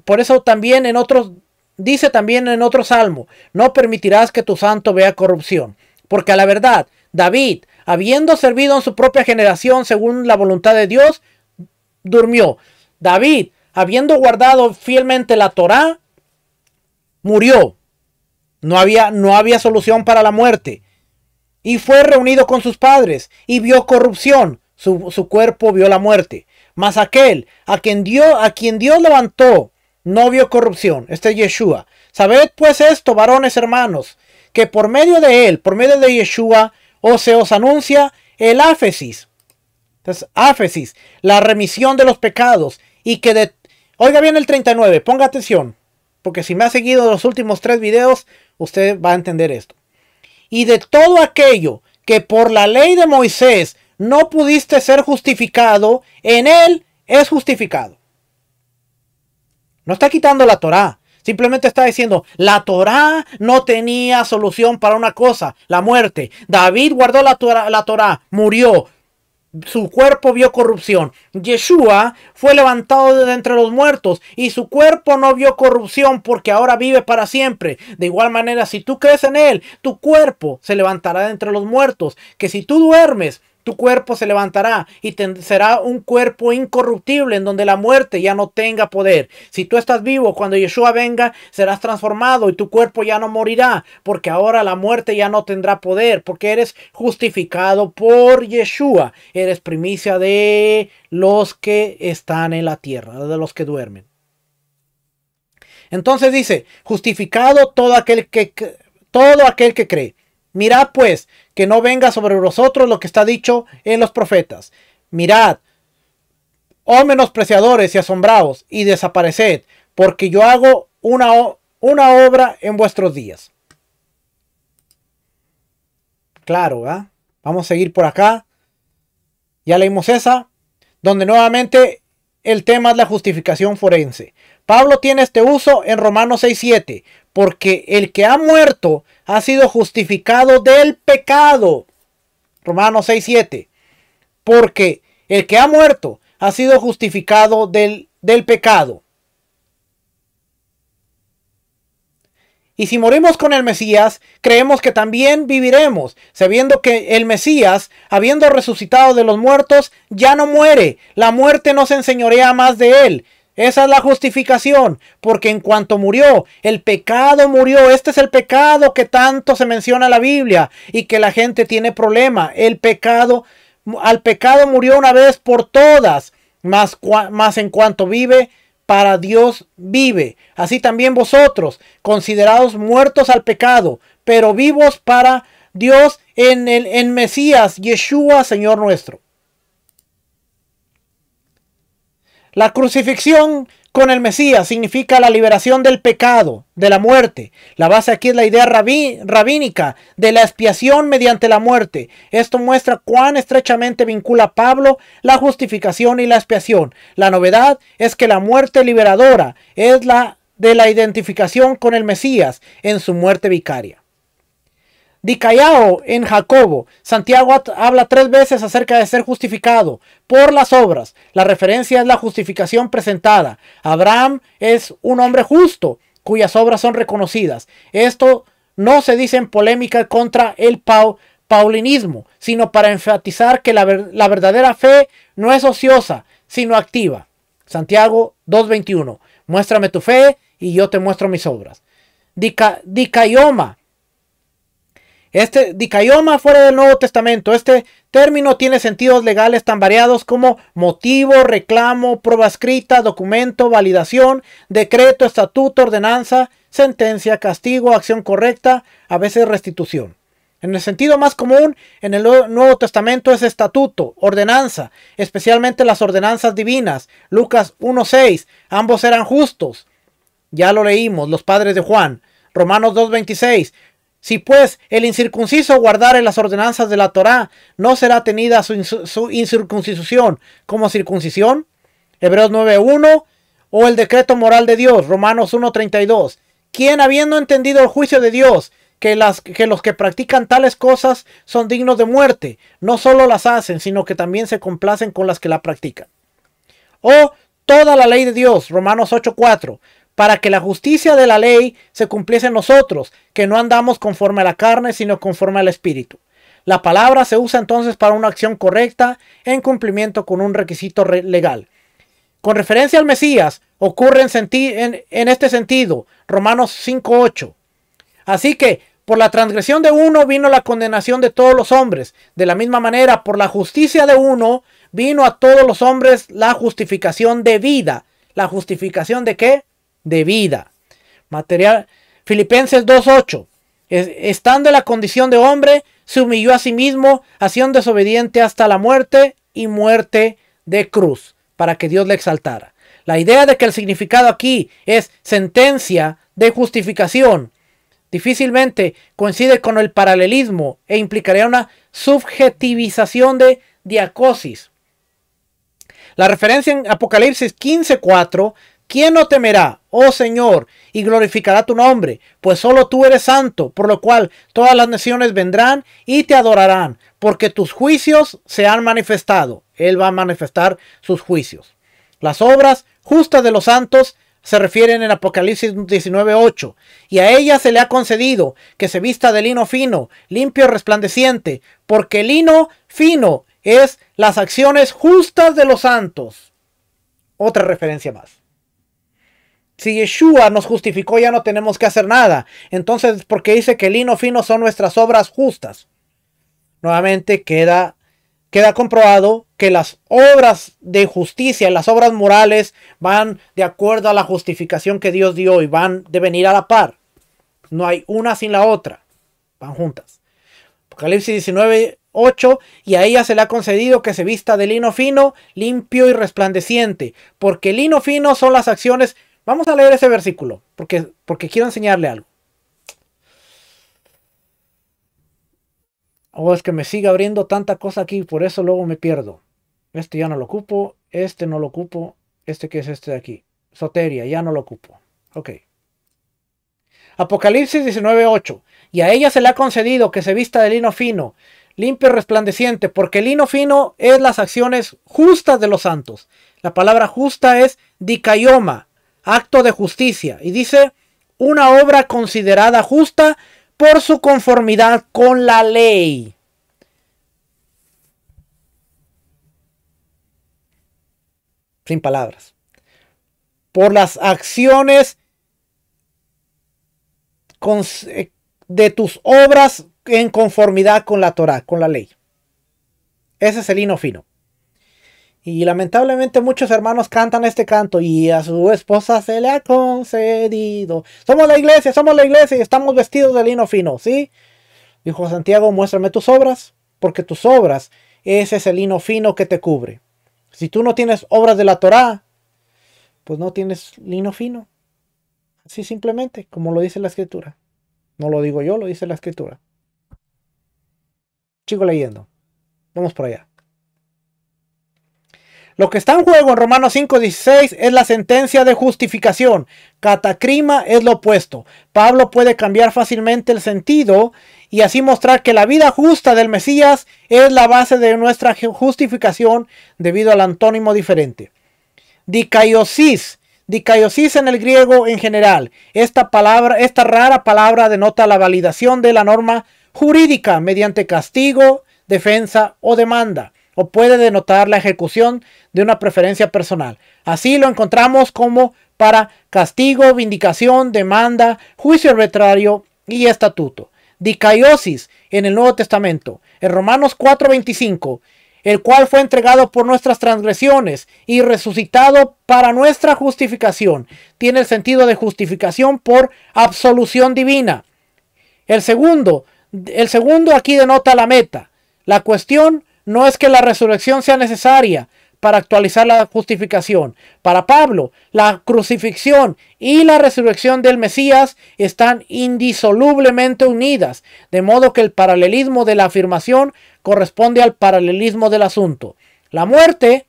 por eso también en otros, dice también en otro salmo, no permitirás que tu santo vea corrupción. Porque a la verdad, David, habiendo servido en su propia generación según la voluntad de Dios, durmió. David, habiendo guardado fielmente la Torá, murió. No había, no había solución para la muerte. Y fue reunido con sus padres y vio corrupción. su, cuerpo vio la muerte. Mas aquel a quien, a quien Dios levantó no vio corrupción. Este es Yeshua. Sabed pues esto, varones hermanos, que por medio de él, por medio de Yeshua, os se os anuncia el áfesis. Entonces, áfesis, la remisión de los pecados. Y que de... Oiga bien el 39, ponga atención. Porque si me ha seguido los últimos tres videos, usted va a entender esto. Y de todo aquello que por la ley de Moisés no pudiste ser justificado, en Él es justificado. No está quitando la Torá. Simplemente está diciendo, la Torá no tenía solución para una cosa, la muerte. David guardó la Torah. murió, su cuerpo vio corrupción. Yeshua fue levantado de entre los muertos y su cuerpo no vio corrupción porque ahora vive para siempre. De igual manera, si tú crees en Él, tu cuerpo se levantará de entre los muertos. Que si tú duermes, tu cuerpo se levantará y será un cuerpo incorruptible en donde la muerte ya no tenga poder. Si tú estás vivo, cuando Yeshua venga, serás transformado y tu cuerpo ya no morirá, porque ahora la muerte ya no tendrá poder, porque eres justificado por Yeshua. Eres primicia de los que están en la tierra, de los que duermen. Entonces dice, justificado todo aquel que todo aquel que cree. Mirad pues que no venga sobre vosotros lo que está dicho en los profetas. Mirad, oh menospreciadores y asombrados, y desapareced, porque yo hago una, una obra en vuestros días. Claro, ¿eh? vamos a seguir por acá. Ya leímos esa, donde nuevamente el tema es la justificación forense. Pablo tiene este uso en Romanos 6.7 porque el que ha muerto ha sido justificado del pecado. Romanos 6, Porque el que ha muerto ha sido justificado del, del pecado. Y si morimos con el Mesías, creemos que también viviremos, sabiendo que el Mesías, habiendo resucitado de los muertos, ya no muere. La muerte no se enseñorea más de él. Esa es la justificación, porque en cuanto murió, el pecado murió. Este es el pecado que tanto se menciona en la Biblia y que la gente tiene problema. El pecado, al pecado murió una vez por todas, más, más en cuanto vive, para Dios vive. Así también vosotros, considerados muertos al pecado, pero vivos para Dios en el en Mesías, Yeshua, Señor nuestro. La crucifixión con el Mesías significa la liberación del pecado, de la muerte. La base aquí es la idea rabínica de la expiación mediante la muerte. Esto muestra cuán estrechamente vincula Pablo la justificación y la expiación. La novedad es que la muerte liberadora es la de la identificación con el Mesías en su muerte vicaria. Dicayo en Jacobo, Santiago habla tres veces acerca de ser justificado por las obras. La referencia es la justificación presentada. Abraham es un hombre justo cuyas obras son reconocidas. Esto no se dice en polémica contra el paulinismo, sino para enfatizar que la, la verdadera fe no es ociosa, sino activa. Santiago 2.21. Muéstrame tu fe y yo te muestro mis obras. Dicayoma este dicayoma fuera del Nuevo Testamento, este término tiene sentidos legales tan variados como motivo, reclamo, prueba escrita, documento, validación, decreto, estatuto, ordenanza, sentencia, castigo, acción correcta, a veces restitución. En el sentido más común, en el Nuevo Testamento es estatuto, ordenanza, especialmente las ordenanzas divinas. Lucas 1.6, ambos eran justos. Ya lo leímos, los padres de Juan. Romanos 2.26, si pues el incircunciso guardare las ordenanzas de la Torá, no será tenida su, incircuncisión como circuncisión. Hebreos 9.1 o el decreto moral de Dios, Romanos 1.32. Quien habiendo entendido el juicio de Dios, que, que los que practican tales cosas son dignos de muerte, no solo las hacen, sino que también se complacen con las que la practican. O toda la ley de Dios, Romanos 8.4, para que la justicia de la ley se cumpliese en nosotros, que no andamos conforme a la carne, sino conforme al Espíritu. La palabra se usa entonces para una acción correcta en cumplimiento con un requisito legal. Con referencia al Mesías, ocurre en, este sentido, Romanos 5.8. Así que, por la transgresión de uno vino la condenación de todos los hombres. De la misma manera, por la justicia de uno vino a todos los hombres la justificación de vida. ¿La justificación de qué? de vida. Material, Filipenses 2.8. Estando en la condición de hombre, se humilló a sí mismo, haciendo desobediente hasta la muerte y muerte de cruz, para que Dios le exaltara. La idea de que el significado aquí es sentencia de justificación difícilmente coincide con el paralelismo e implicaría una subjetivización de diacosis. La referencia en Apocalipsis 15.4 ¿Quién no temerá, oh Señor, y glorificará tu nombre? Pues solo tú eres santo, por lo cual todas las naciones vendrán y te adorarán, porque tus juicios se han manifestado. Él va a manifestar sus juicios. Las obras justas de los santos se refieren en Apocalipsis 19.8, y a ella se le ha concedido que se vista de lino fino, limpio y resplandeciente, porque el lino fino es las acciones justas de los santos. Otra referencia más si Yeshua nos justificó, ya no tenemos que hacer nada. Entonces, porque dice que el lino fino son nuestras obras justas. Nuevamente queda, queda comprobado que las obras de justicia, las obras morales, van de acuerdo a la justificación que Dios dio y van de venir a la par. No hay una sin la otra. Van juntas. Apocalipsis 19, 8, y a ella se le ha concedido que se vista de lino fino, limpio y resplandeciente, porque el lino fino son las acciones Vamos a leer ese versículo, porque, porque quiero enseñarle algo. O oh, es que me sigue abriendo tanta cosa aquí, por eso luego me pierdo. Este ya no lo ocupo, este no lo ocupo, este que es este de aquí. Soteria, ya no lo ocupo. Ok. Apocalipsis 19:8. Y a ella se le ha concedido que se vista de lino fino, limpio y resplandeciente, porque el lino fino es las acciones justas de los santos. La palabra justa es dicayoma, acto de justicia. Y dice, una obra considerada justa por su conformidad con la ley. Sin palabras. Por las acciones eh, de tus obras en conformidad con la Torah, con la ley. Ese es el hino fino. Y lamentablemente muchos hermanos cantan este canto y a su esposa se le ha concedido. Somos la iglesia, somos la iglesia y estamos vestidos de lino fino, ¿sí? Dijo Santiago, muéstrame tus obras, porque tus obras, ese es el lino fino que te cubre. Si tú no tienes obras de la Torá, pues no tienes lino fino. Así simplemente, como lo dice la escritura. No lo digo yo, lo dice la escritura. Chico leyendo. Vamos por allá. Lo que está en juego en Romanos 5:16 es la sentencia de justificación. Catacrima es lo opuesto. Pablo puede cambiar fácilmente el sentido y así mostrar que la vida justa del Mesías es la base de nuestra justificación debido al antónimo diferente. Dicaiosis. Dicaiosis en el griego en general. Esta palabra, esta rara palabra denota la validación de la norma jurídica mediante castigo, defensa o demanda o puede denotar la ejecución de una preferencia personal. Así lo encontramos como para castigo, vindicación, demanda, juicio arbitrario y estatuto. Dicaiosis en el Nuevo Testamento, en Romanos 4:25, el cual fue entregado por nuestras transgresiones y resucitado para nuestra justificación, tiene el sentido de justificación por absolución divina. El segundo, el segundo aquí denota la meta, la cuestión no es que la resurrección sea necesaria para actualizar la justificación. Para Pablo, la crucifixión y la resurrección del Mesías están indisolublemente unidas, de modo que el paralelismo de la afirmación corresponde al paralelismo del asunto. La muerte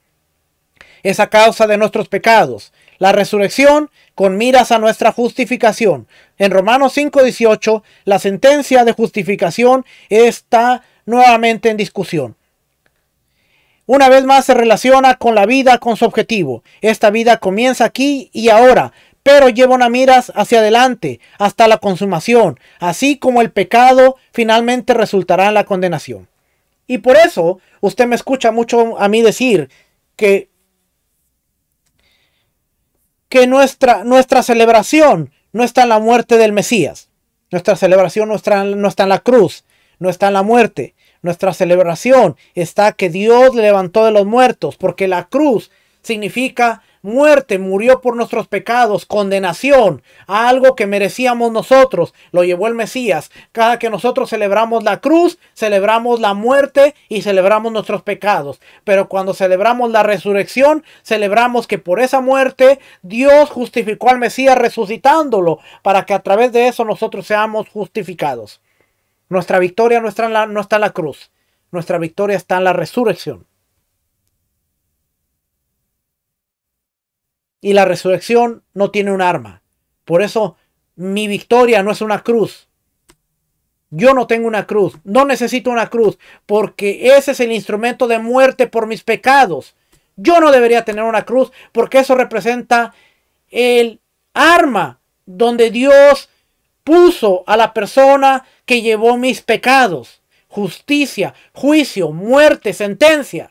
es a causa de nuestros pecados. La resurrección con miras a nuestra justificación. En Romanos 5:18, la sentencia de justificación está nuevamente en discusión. Una vez más se relaciona con la vida, con su objetivo. Esta vida comienza aquí y ahora, pero lleva una miras hacia adelante, hasta la consumación, así como el pecado finalmente resultará en la condenación. Y por eso usted me escucha mucho a mí decir que, que nuestra, nuestra celebración no está en la muerte del Mesías. Nuestra celebración no no está en la cruz, no está en la muerte, nuestra celebración está que Dios levantó de los muertos, porque la cruz significa muerte, murió por nuestros pecados, condenación, a algo que merecíamos nosotros, lo llevó el Mesías. Cada que nosotros celebramos la cruz, celebramos la muerte y celebramos nuestros pecados. Pero cuando celebramos la resurrección, celebramos que por esa muerte Dios justificó al Mesías resucitándolo para que a través de eso nosotros seamos justificados. Nuestra victoria no está, en la, no está la cruz. Nuestra victoria está en la resurrección. Y la resurrección no tiene un arma. Por eso mi victoria no es una cruz. Yo no tengo una cruz. No necesito una cruz. Porque ese es el instrumento de muerte por mis pecados. Yo no debería tener una cruz porque eso representa el arma donde Dios puso a la persona que llevó mis pecados. Justicia, juicio, muerte, sentencia.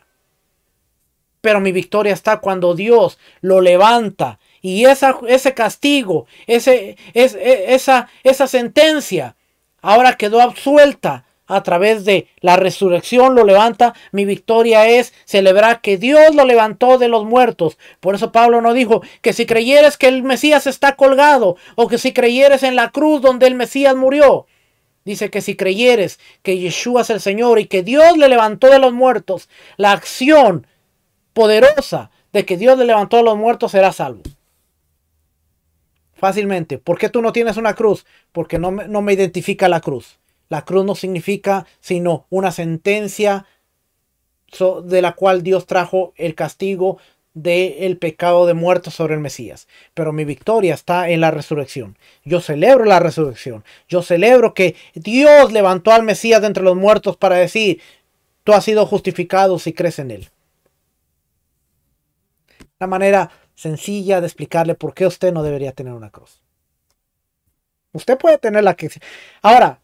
Pero mi victoria está cuando Dios lo levanta y esa, ese castigo, ese, es, e, esa, esa sentencia ahora quedó absuelta a través de la resurrección lo levanta. Mi victoria es celebrar que Dios lo levantó de los muertos. Por eso Pablo no dijo que si creyeres que el Mesías está colgado o que si creyeres en la cruz donde el Mesías murió. Dice que si creyeres que Yeshua es el Señor y que Dios le levantó de los muertos, la acción poderosa de que Dios le levantó de los muertos será salvo. Fácilmente. ¿Por qué tú no tienes una cruz? Porque no no me identifica la cruz. La cruz no significa sino una sentencia de la cual Dios trajo el castigo del pecado de muertos sobre el Mesías. Pero mi victoria está en la resurrección. Yo celebro la resurrección. Yo celebro que Dios levantó al Mesías de entre los muertos para decir, tú has sido justificado si crees en Él. La manera sencilla de explicarle por qué usted no debería tener una cruz. Usted puede tener la que... Ahora,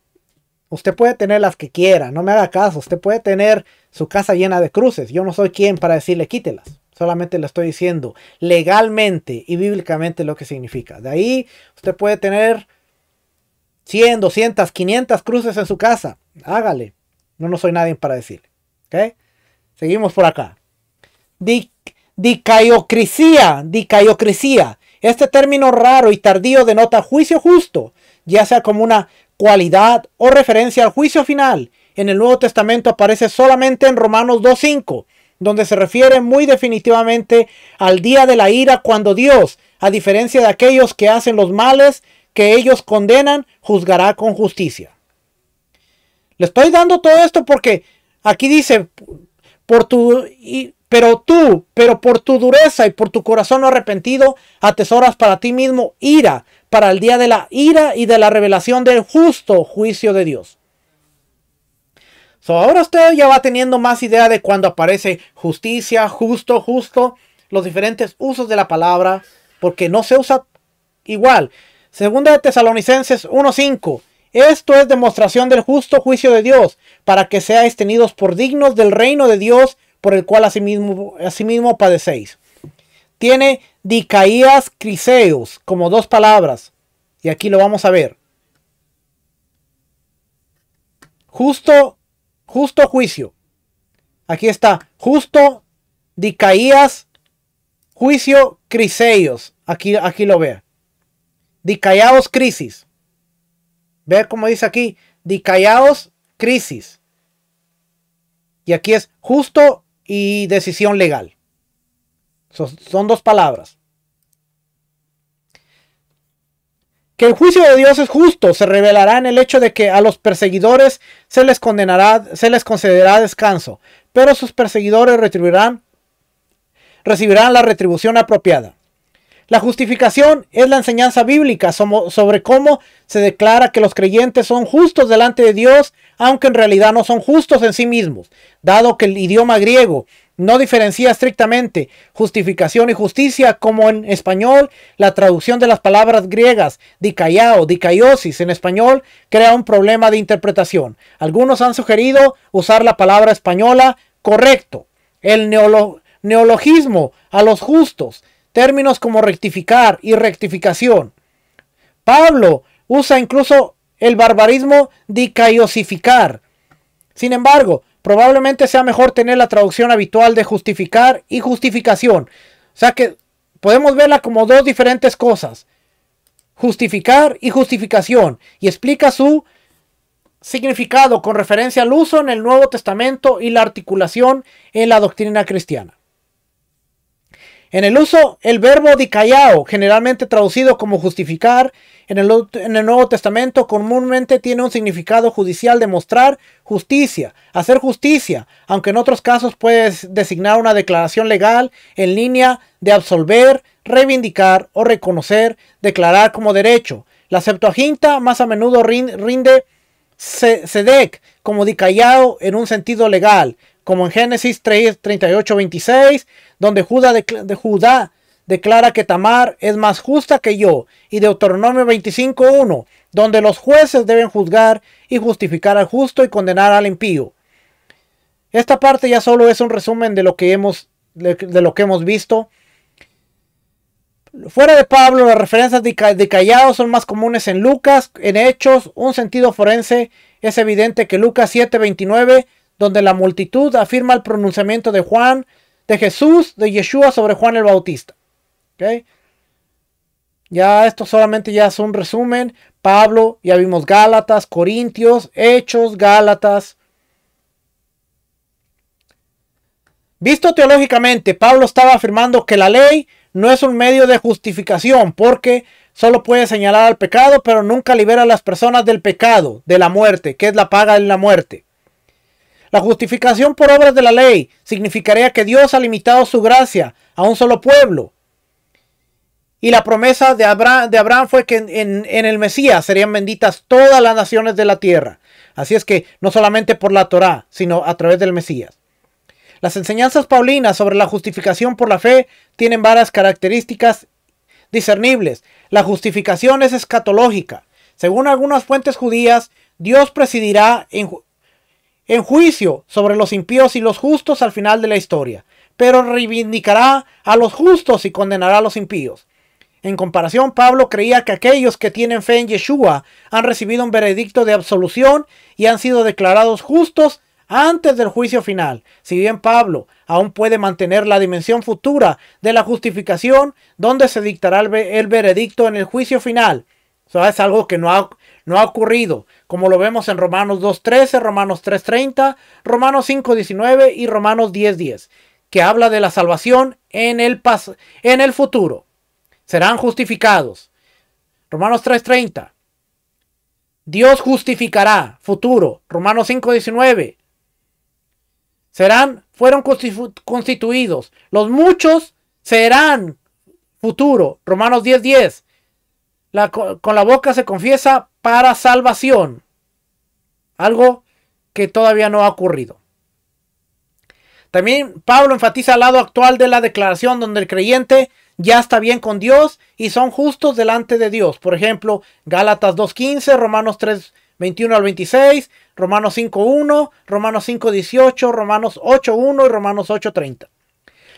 Usted puede tener las que quiera, no me haga caso. Usted puede tener su casa llena de cruces. Yo no soy quien para decirle quítelas. Solamente le estoy diciendo legalmente y bíblicamente lo que significa. De ahí usted puede tener 100, 200, 500 cruces en su casa. Hágale. No, no soy nadie para decirle. ¿Ok? Seguimos por acá. Dic Dicaiocrisía. Este término raro y tardío denota juicio justo, ya sea como una cualidad o referencia al juicio final en el Nuevo Testamento aparece solamente en Romanos 2.5, donde se refiere muy definitivamente al día de la ira cuando Dios, a diferencia de aquellos que hacen los males que ellos condenan, juzgará con justicia. Le estoy dando todo esto porque aquí dice, por tu, y, pero tú, pero por tu dureza y por tu corazón no arrepentido, atesoras para ti mismo ira para el día de la ira y de la revelación del justo juicio de Dios. ahora usted ya va teniendo más idea de cuando aparece justicia, justo, justo, los diferentes usos de la palabra, porque no se usa igual. Segunda de Tesalonicenses 1.5. Esto es demostración del justo juicio de Dios, para que seáis tenidos por dignos del reino de Dios, por el cual asimismo, asimismo padecéis. Tiene Dicaías Criseos, como dos palabras. Y aquí lo vamos a ver. Justo, justo juicio. Aquí está, justo Dicaías juicio Criseos. Aquí, aquí lo vea. Dicaíaos crisis. Ve cómo dice aquí, Dicaíaos crisis. Y aquí es justo y decisión legal son dos palabras. Que el juicio de Dios es justo se revelará en el hecho de que a los perseguidores se les condenará, se les concederá descanso, pero sus perseguidores retribuirán, recibirán la retribución apropiada. La justificación es la enseñanza bíblica sobre cómo se declara que los creyentes son justos delante de Dios, aunque en realidad no son justos en sí mismos, dado que el idioma griego no diferencia estrictamente justificación y justicia como en español la traducción de las palabras griegas dikaiao, dikaiosis en español crea un problema de interpretación. Algunos han sugerido usar la palabra española correcto, el neologismo a los justos, términos como rectificar y rectificación. Pablo usa incluso el barbarismo dikaiosificar. Sin embargo, probablemente sea mejor tener la traducción habitual de justificar y justificación. O sea que podemos verla como dos diferentes cosas. Justificar y justificación. Y explica su significado con referencia al uso en el Nuevo Testamento y la articulación en la doctrina cristiana. En el uso, el verbo dikayao, generalmente traducido como justificar, en el, Nuevo Testamento comúnmente tiene un significado judicial de mostrar justicia, hacer justicia, aunque en otros casos puede designar una declaración legal en línea de absolver, reivindicar o reconocer, declarar como derecho. La Septuaginta más a menudo rinde sedec como dicayao en un sentido legal, como en Génesis 38.26, 38, 26, donde Judá, de Judá declara que Tamar es más justa que yo y Deuteronomio 25.1, donde los jueces deben juzgar y justificar al justo y condenar al impío. Esta parte ya solo es un resumen de lo que hemos, de, lo que hemos visto. Fuera de Pablo, las referencias de, de Callao son más comunes en Lucas, en Hechos, un sentido forense. Es evidente que Lucas 7:29, donde la multitud afirma el pronunciamiento de Juan, de Jesús, de Yeshua sobre Juan el Bautista. Ya esto solamente ya es un resumen. Pablo, ya vimos Gálatas, Corintios, Hechos, Gálatas. Visto teológicamente, Pablo estaba afirmando que la ley no es un medio de justificación porque solo puede señalar al pecado, pero nunca libera a las personas del pecado, de la muerte, que es la paga de la muerte. La justificación por obras de la ley significaría que Dios ha limitado su gracia a un solo pueblo, y la promesa de Abraham, de Abraham fue que en, el Mesías serían benditas todas las naciones de la tierra. Así es que no solamente por la Torá, sino a través del Mesías. Las enseñanzas paulinas sobre la justificación por la fe tienen varias características discernibles. La justificación es escatológica. Según algunas fuentes judías, Dios presidirá en juicio sobre los impíos y los justos al final de la historia, pero reivindicará a los justos y condenará a los impíos. En comparación, Pablo creía que aquellos que tienen fe en Yeshua han recibido un veredicto de absolución y han sido declarados justos antes del juicio final. Si bien Pablo aún puede mantener la dimensión futura de la justificación, donde se dictará el, veredicto en el juicio final. Eso es algo que no ha, no ha ocurrido, como lo vemos en Romanos 2.13, Romanos 3.30, Romanos 5.19 y Romanos 10.10, que habla de la salvación en el, en el futuro serán justificados. Romanos 3:30. Dios justificará, futuro. Romanos 5:19. Serán, fueron constituidos. Los muchos serán, futuro. Romanos 10:10. con la boca se confiesa para salvación. Algo que todavía no ha ocurrido. También Pablo enfatiza el lado actual de la declaración donde el creyente ya está bien con Dios y son justos delante de Dios. Por ejemplo, Gálatas 2.15, Romanos 3.21 al 26, Romanos 5.1, Romanos 5.18, Romanos 8.1 y Romanos 8.30.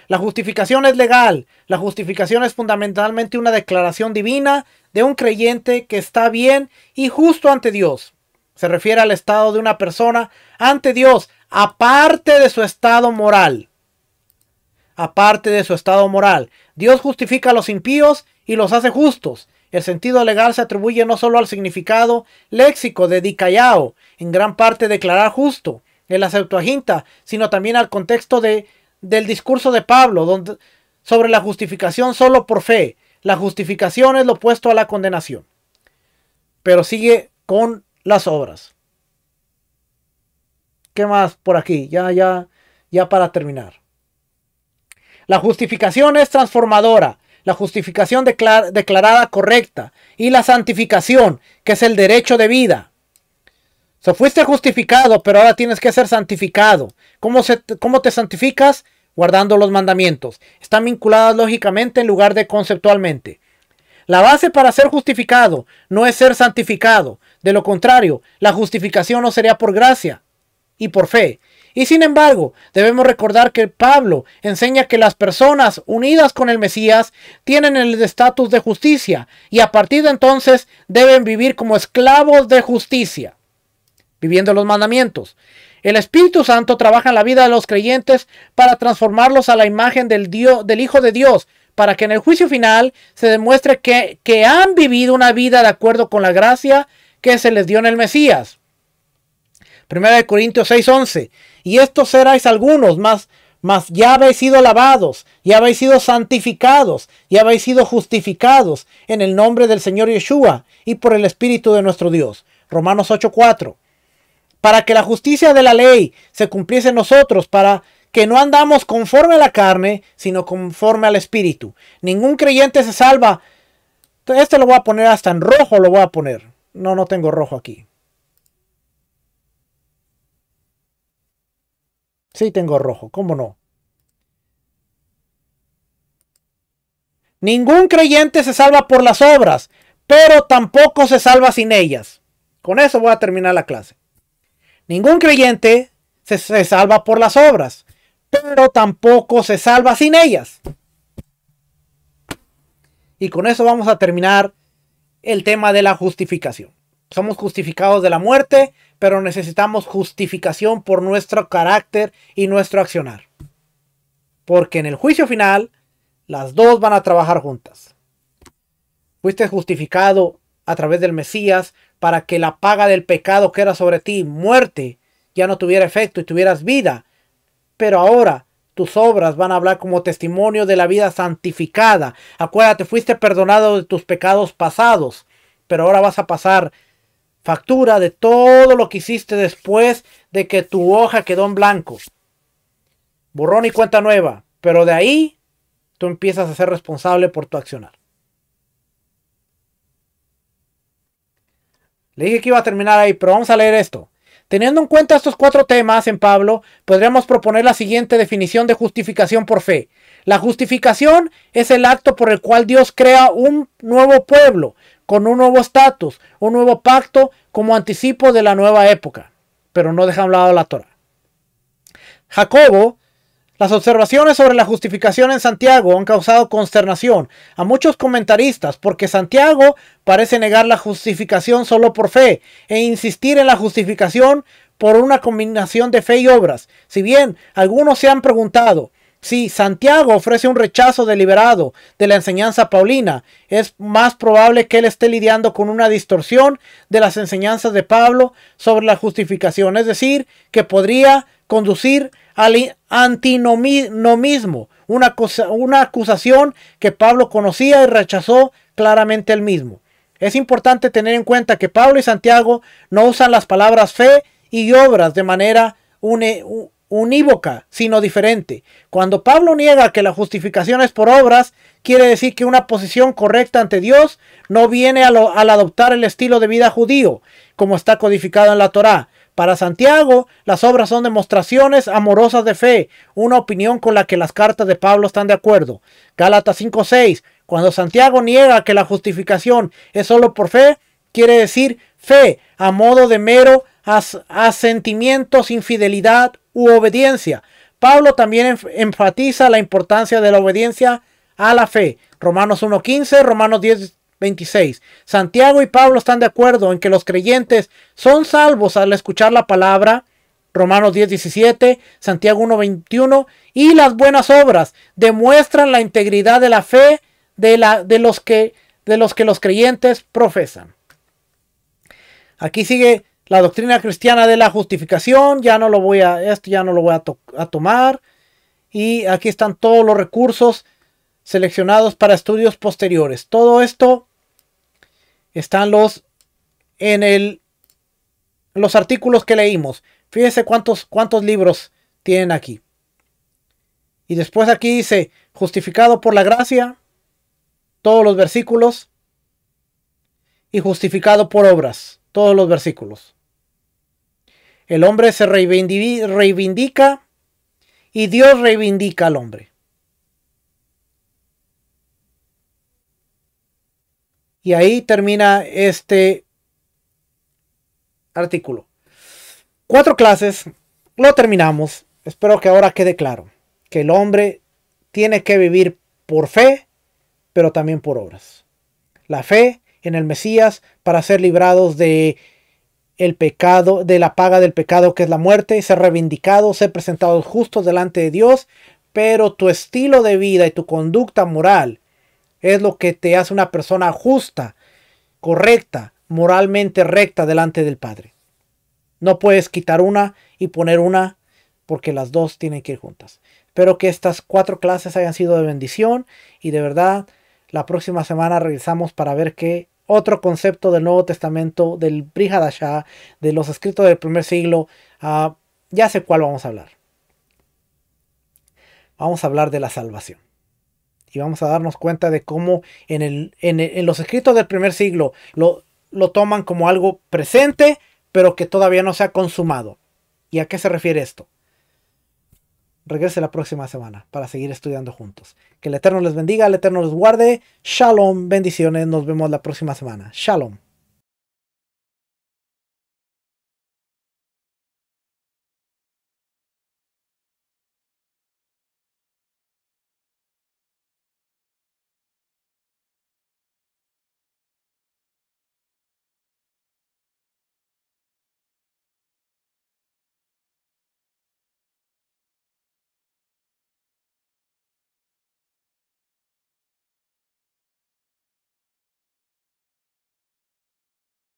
La justificación es legal. La justificación es fundamentalmente una declaración divina de un creyente que está bien y justo ante Dios. Se refiere al estado de una persona ante Dios aparte de su estado moral. Aparte de su estado moral. Dios justifica a los impíos y los hace justos. El sentido legal se atribuye no solo al significado léxico de dikayao, en gran parte declarar justo, en la Septuaginta, sino también al contexto de, del discurso de Pablo donde, sobre la justificación solo por fe. La justificación es lo opuesto a la condenación. Pero sigue con las obras. ¿Qué más por aquí? Ya, ya, ya para terminar. La justificación es transformadora, la justificación declarada correcta y la santificación, que es el derecho de vida. O fuiste justificado, pero ahora tienes que ser santificado. ¿Cómo, se, ¿Cómo te santificas? Guardando los mandamientos. Están vinculadas lógicamente en lugar de conceptualmente. La base para ser justificado no es ser santificado. De lo contrario, la justificación no sería por gracia, y por fe. Y sin embargo, debemos recordar que Pablo enseña que las personas unidas con el Mesías tienen el estatus de justicia y a partir de entonces deben vivir como esclavos de justicia, viviendo los mandamientos. El Espíritu Santo trabaja en la vida de los creyentes para transformarlos a la imagen del, Dios, del Hijo de Dios, para que en el juicio final se demuestre que, que han vivido una vida de acuerdo con la gracia que se les dio en el Mesías. Primera de Corintios 6:11. Y estos seráis algunos, más mas ya habéis sido lavados, ya habéis sido santificados, ya habéis sido justificados en el nombre del Señor Yeshua y por el Espíritu de nuestro Dios. Romanos 8:4. Para que la justicia de la ley se cumpliese en nosotros, para que no andamos conforme a la carne, sino conforme al Espíritu. Ningún creyente se salva. Este lo voy a poner hasta en rojo, lo voy a poner. No, no tengo rojo aquí. Sí, tengo rojo, ¿cómo no? Ningún creyente se salva por las obras, pero tampoco se salva sin ellas. Con eso voy a terminar la clase. Ningún creyente se, se salva por las obras, pero tampoco se salva sin ellas. Y con eso vamos a terminar el tema de la justificación. Somos justificados de la muerte, pero necesitamos justificación por nuestro carácter y nuestro accionar. Porque en el juicio final, las dos van a trabajar juntas. Fuiste justificado a través del Mesías para que la paga del pecado que era sobre ti, muerte, ya no tuviera efecto y tuvieras vida. Pero ahora tus obras van a hablar como testimonio de la vida santificada. Acuérdate, fuiste perdonado de tus pecados pasados, pero ahora vas a pasar factura de todo lo que hiciste después de que tu hoja quedó en blanco. Borrón y cuenta nueva. Pero de ahí tú empiezas a ser responsable por tu accionar. Le dije que iba a terminar ahí, pero vamos a leer esto. Teniendo en cuenta estos cuatro temas en Pablo, podríamos proponer la siguiente definición de justificación por fe. La justificación es el acto por el cual Dios crea un nuevo pueblo, con un nuevo estatus, un nuevo pacto como anticipo de la nueva época. Pero no deja a lado la Torah. Jacobo, las observaciones sobre la justificación en Santiago han causado consternación a muchos comentaristas porque Santiago parece negar la justificación solo por fe e insistir en la justificación por una combinación de fe y obras. Si bien algunos se han preguntado, si Santiago ofrece un rechazo deliberado de la enseñanza paulina, es más probable que él esté lidiando con una distorsión de las enseñanzas de Pablo sobre la justificación, es decir, que podría conducir al antinomismo, una, acusación que Pablo conocía y rechazó claramente él mismo. Es importante tener en cuenta que Pablo y Santiago no usan las palabras fe y obras de manera une, unívoca, sino diferente. Cuando Pablo niega que la justificación es por obras, quiere decir que una posición correcta ante Dios no viene al adoptar el estilo de vida judío, como está codificado en la Torá. Para Santiago, las obras son demostraciones amorosas de fe, una opinión con la que las cartas de Pablo están de acuerdo. Gálatas 5:6. Cuando Santiago niega que la justificación es solo por fe, quiere decir fe a modo de mero as asentimiento sin fidelidad u obediencia. Pablo también enfatiza la importancia de la obediencia a la fe. Romanos 1.15, Romanos 10.26. Santiago y Pablo están de acuerdo en que los creyentes son salvos al escuchar la palabra. Romanos 10.17, Santiago 1.21 y las buenas obras demuestran la integridad de la fe de, la, de, los, que, de los que los creyentes profesan. Aquí sigue la doctrina cristiana de la justificación, ya no lo voy a, esto ya no lo voy a, tomar. Y aquí están todos los recursos seleccionados para estudios posteriores. Todo esto están los en el los artículos que leímos. Fíjense cuántos cuántos libros tienen aquí. Y después aquí dice justificado por la gracia todos los versículos y justificado por obras todos los versículos. El hombre se reivindica y Dios reivindica al hombre. Y ahí termina este artículo. Cuatro clases, lo terminamos. Espero que ahora quede claro que el hombre tiene que vivir por fe, pero también por obras. La fe en el Mesías para ser librados de el pecado, de la paga del pecado que es la muerte, ser reivindicados, ser presentados justos delante de Dios, pero tu estilo de vida y tu conducta moral es lo que te hace una persona justa, correcta, moralmente recta delante del Padre. No puedes quitar una y poner una porque las dos tienen que ir juntas. Espero que estas cuatro clases hayan sido de bendición y de verdad la próxima semana regresamos para ver qué otro concepto del Nuevo Testamento, del Brihadashah, de los escritos del primer siglo. Ah, ya sé cuál vamos a hablar. Vamos a hablar de la salvación. Y vamos a darnos cuenta de cómo en, los escritos del primer siglo lo, lo toman como algo presente, pero que todavía no se ha consumado. ¿Y a qué se refiere esto? regrese la próxima semana para seguir estudiando juntos. Que el Eterno les bendiga, el Eterno los guarde. Shalom, bendiciones, nos vemos la próxima semana. Shalom.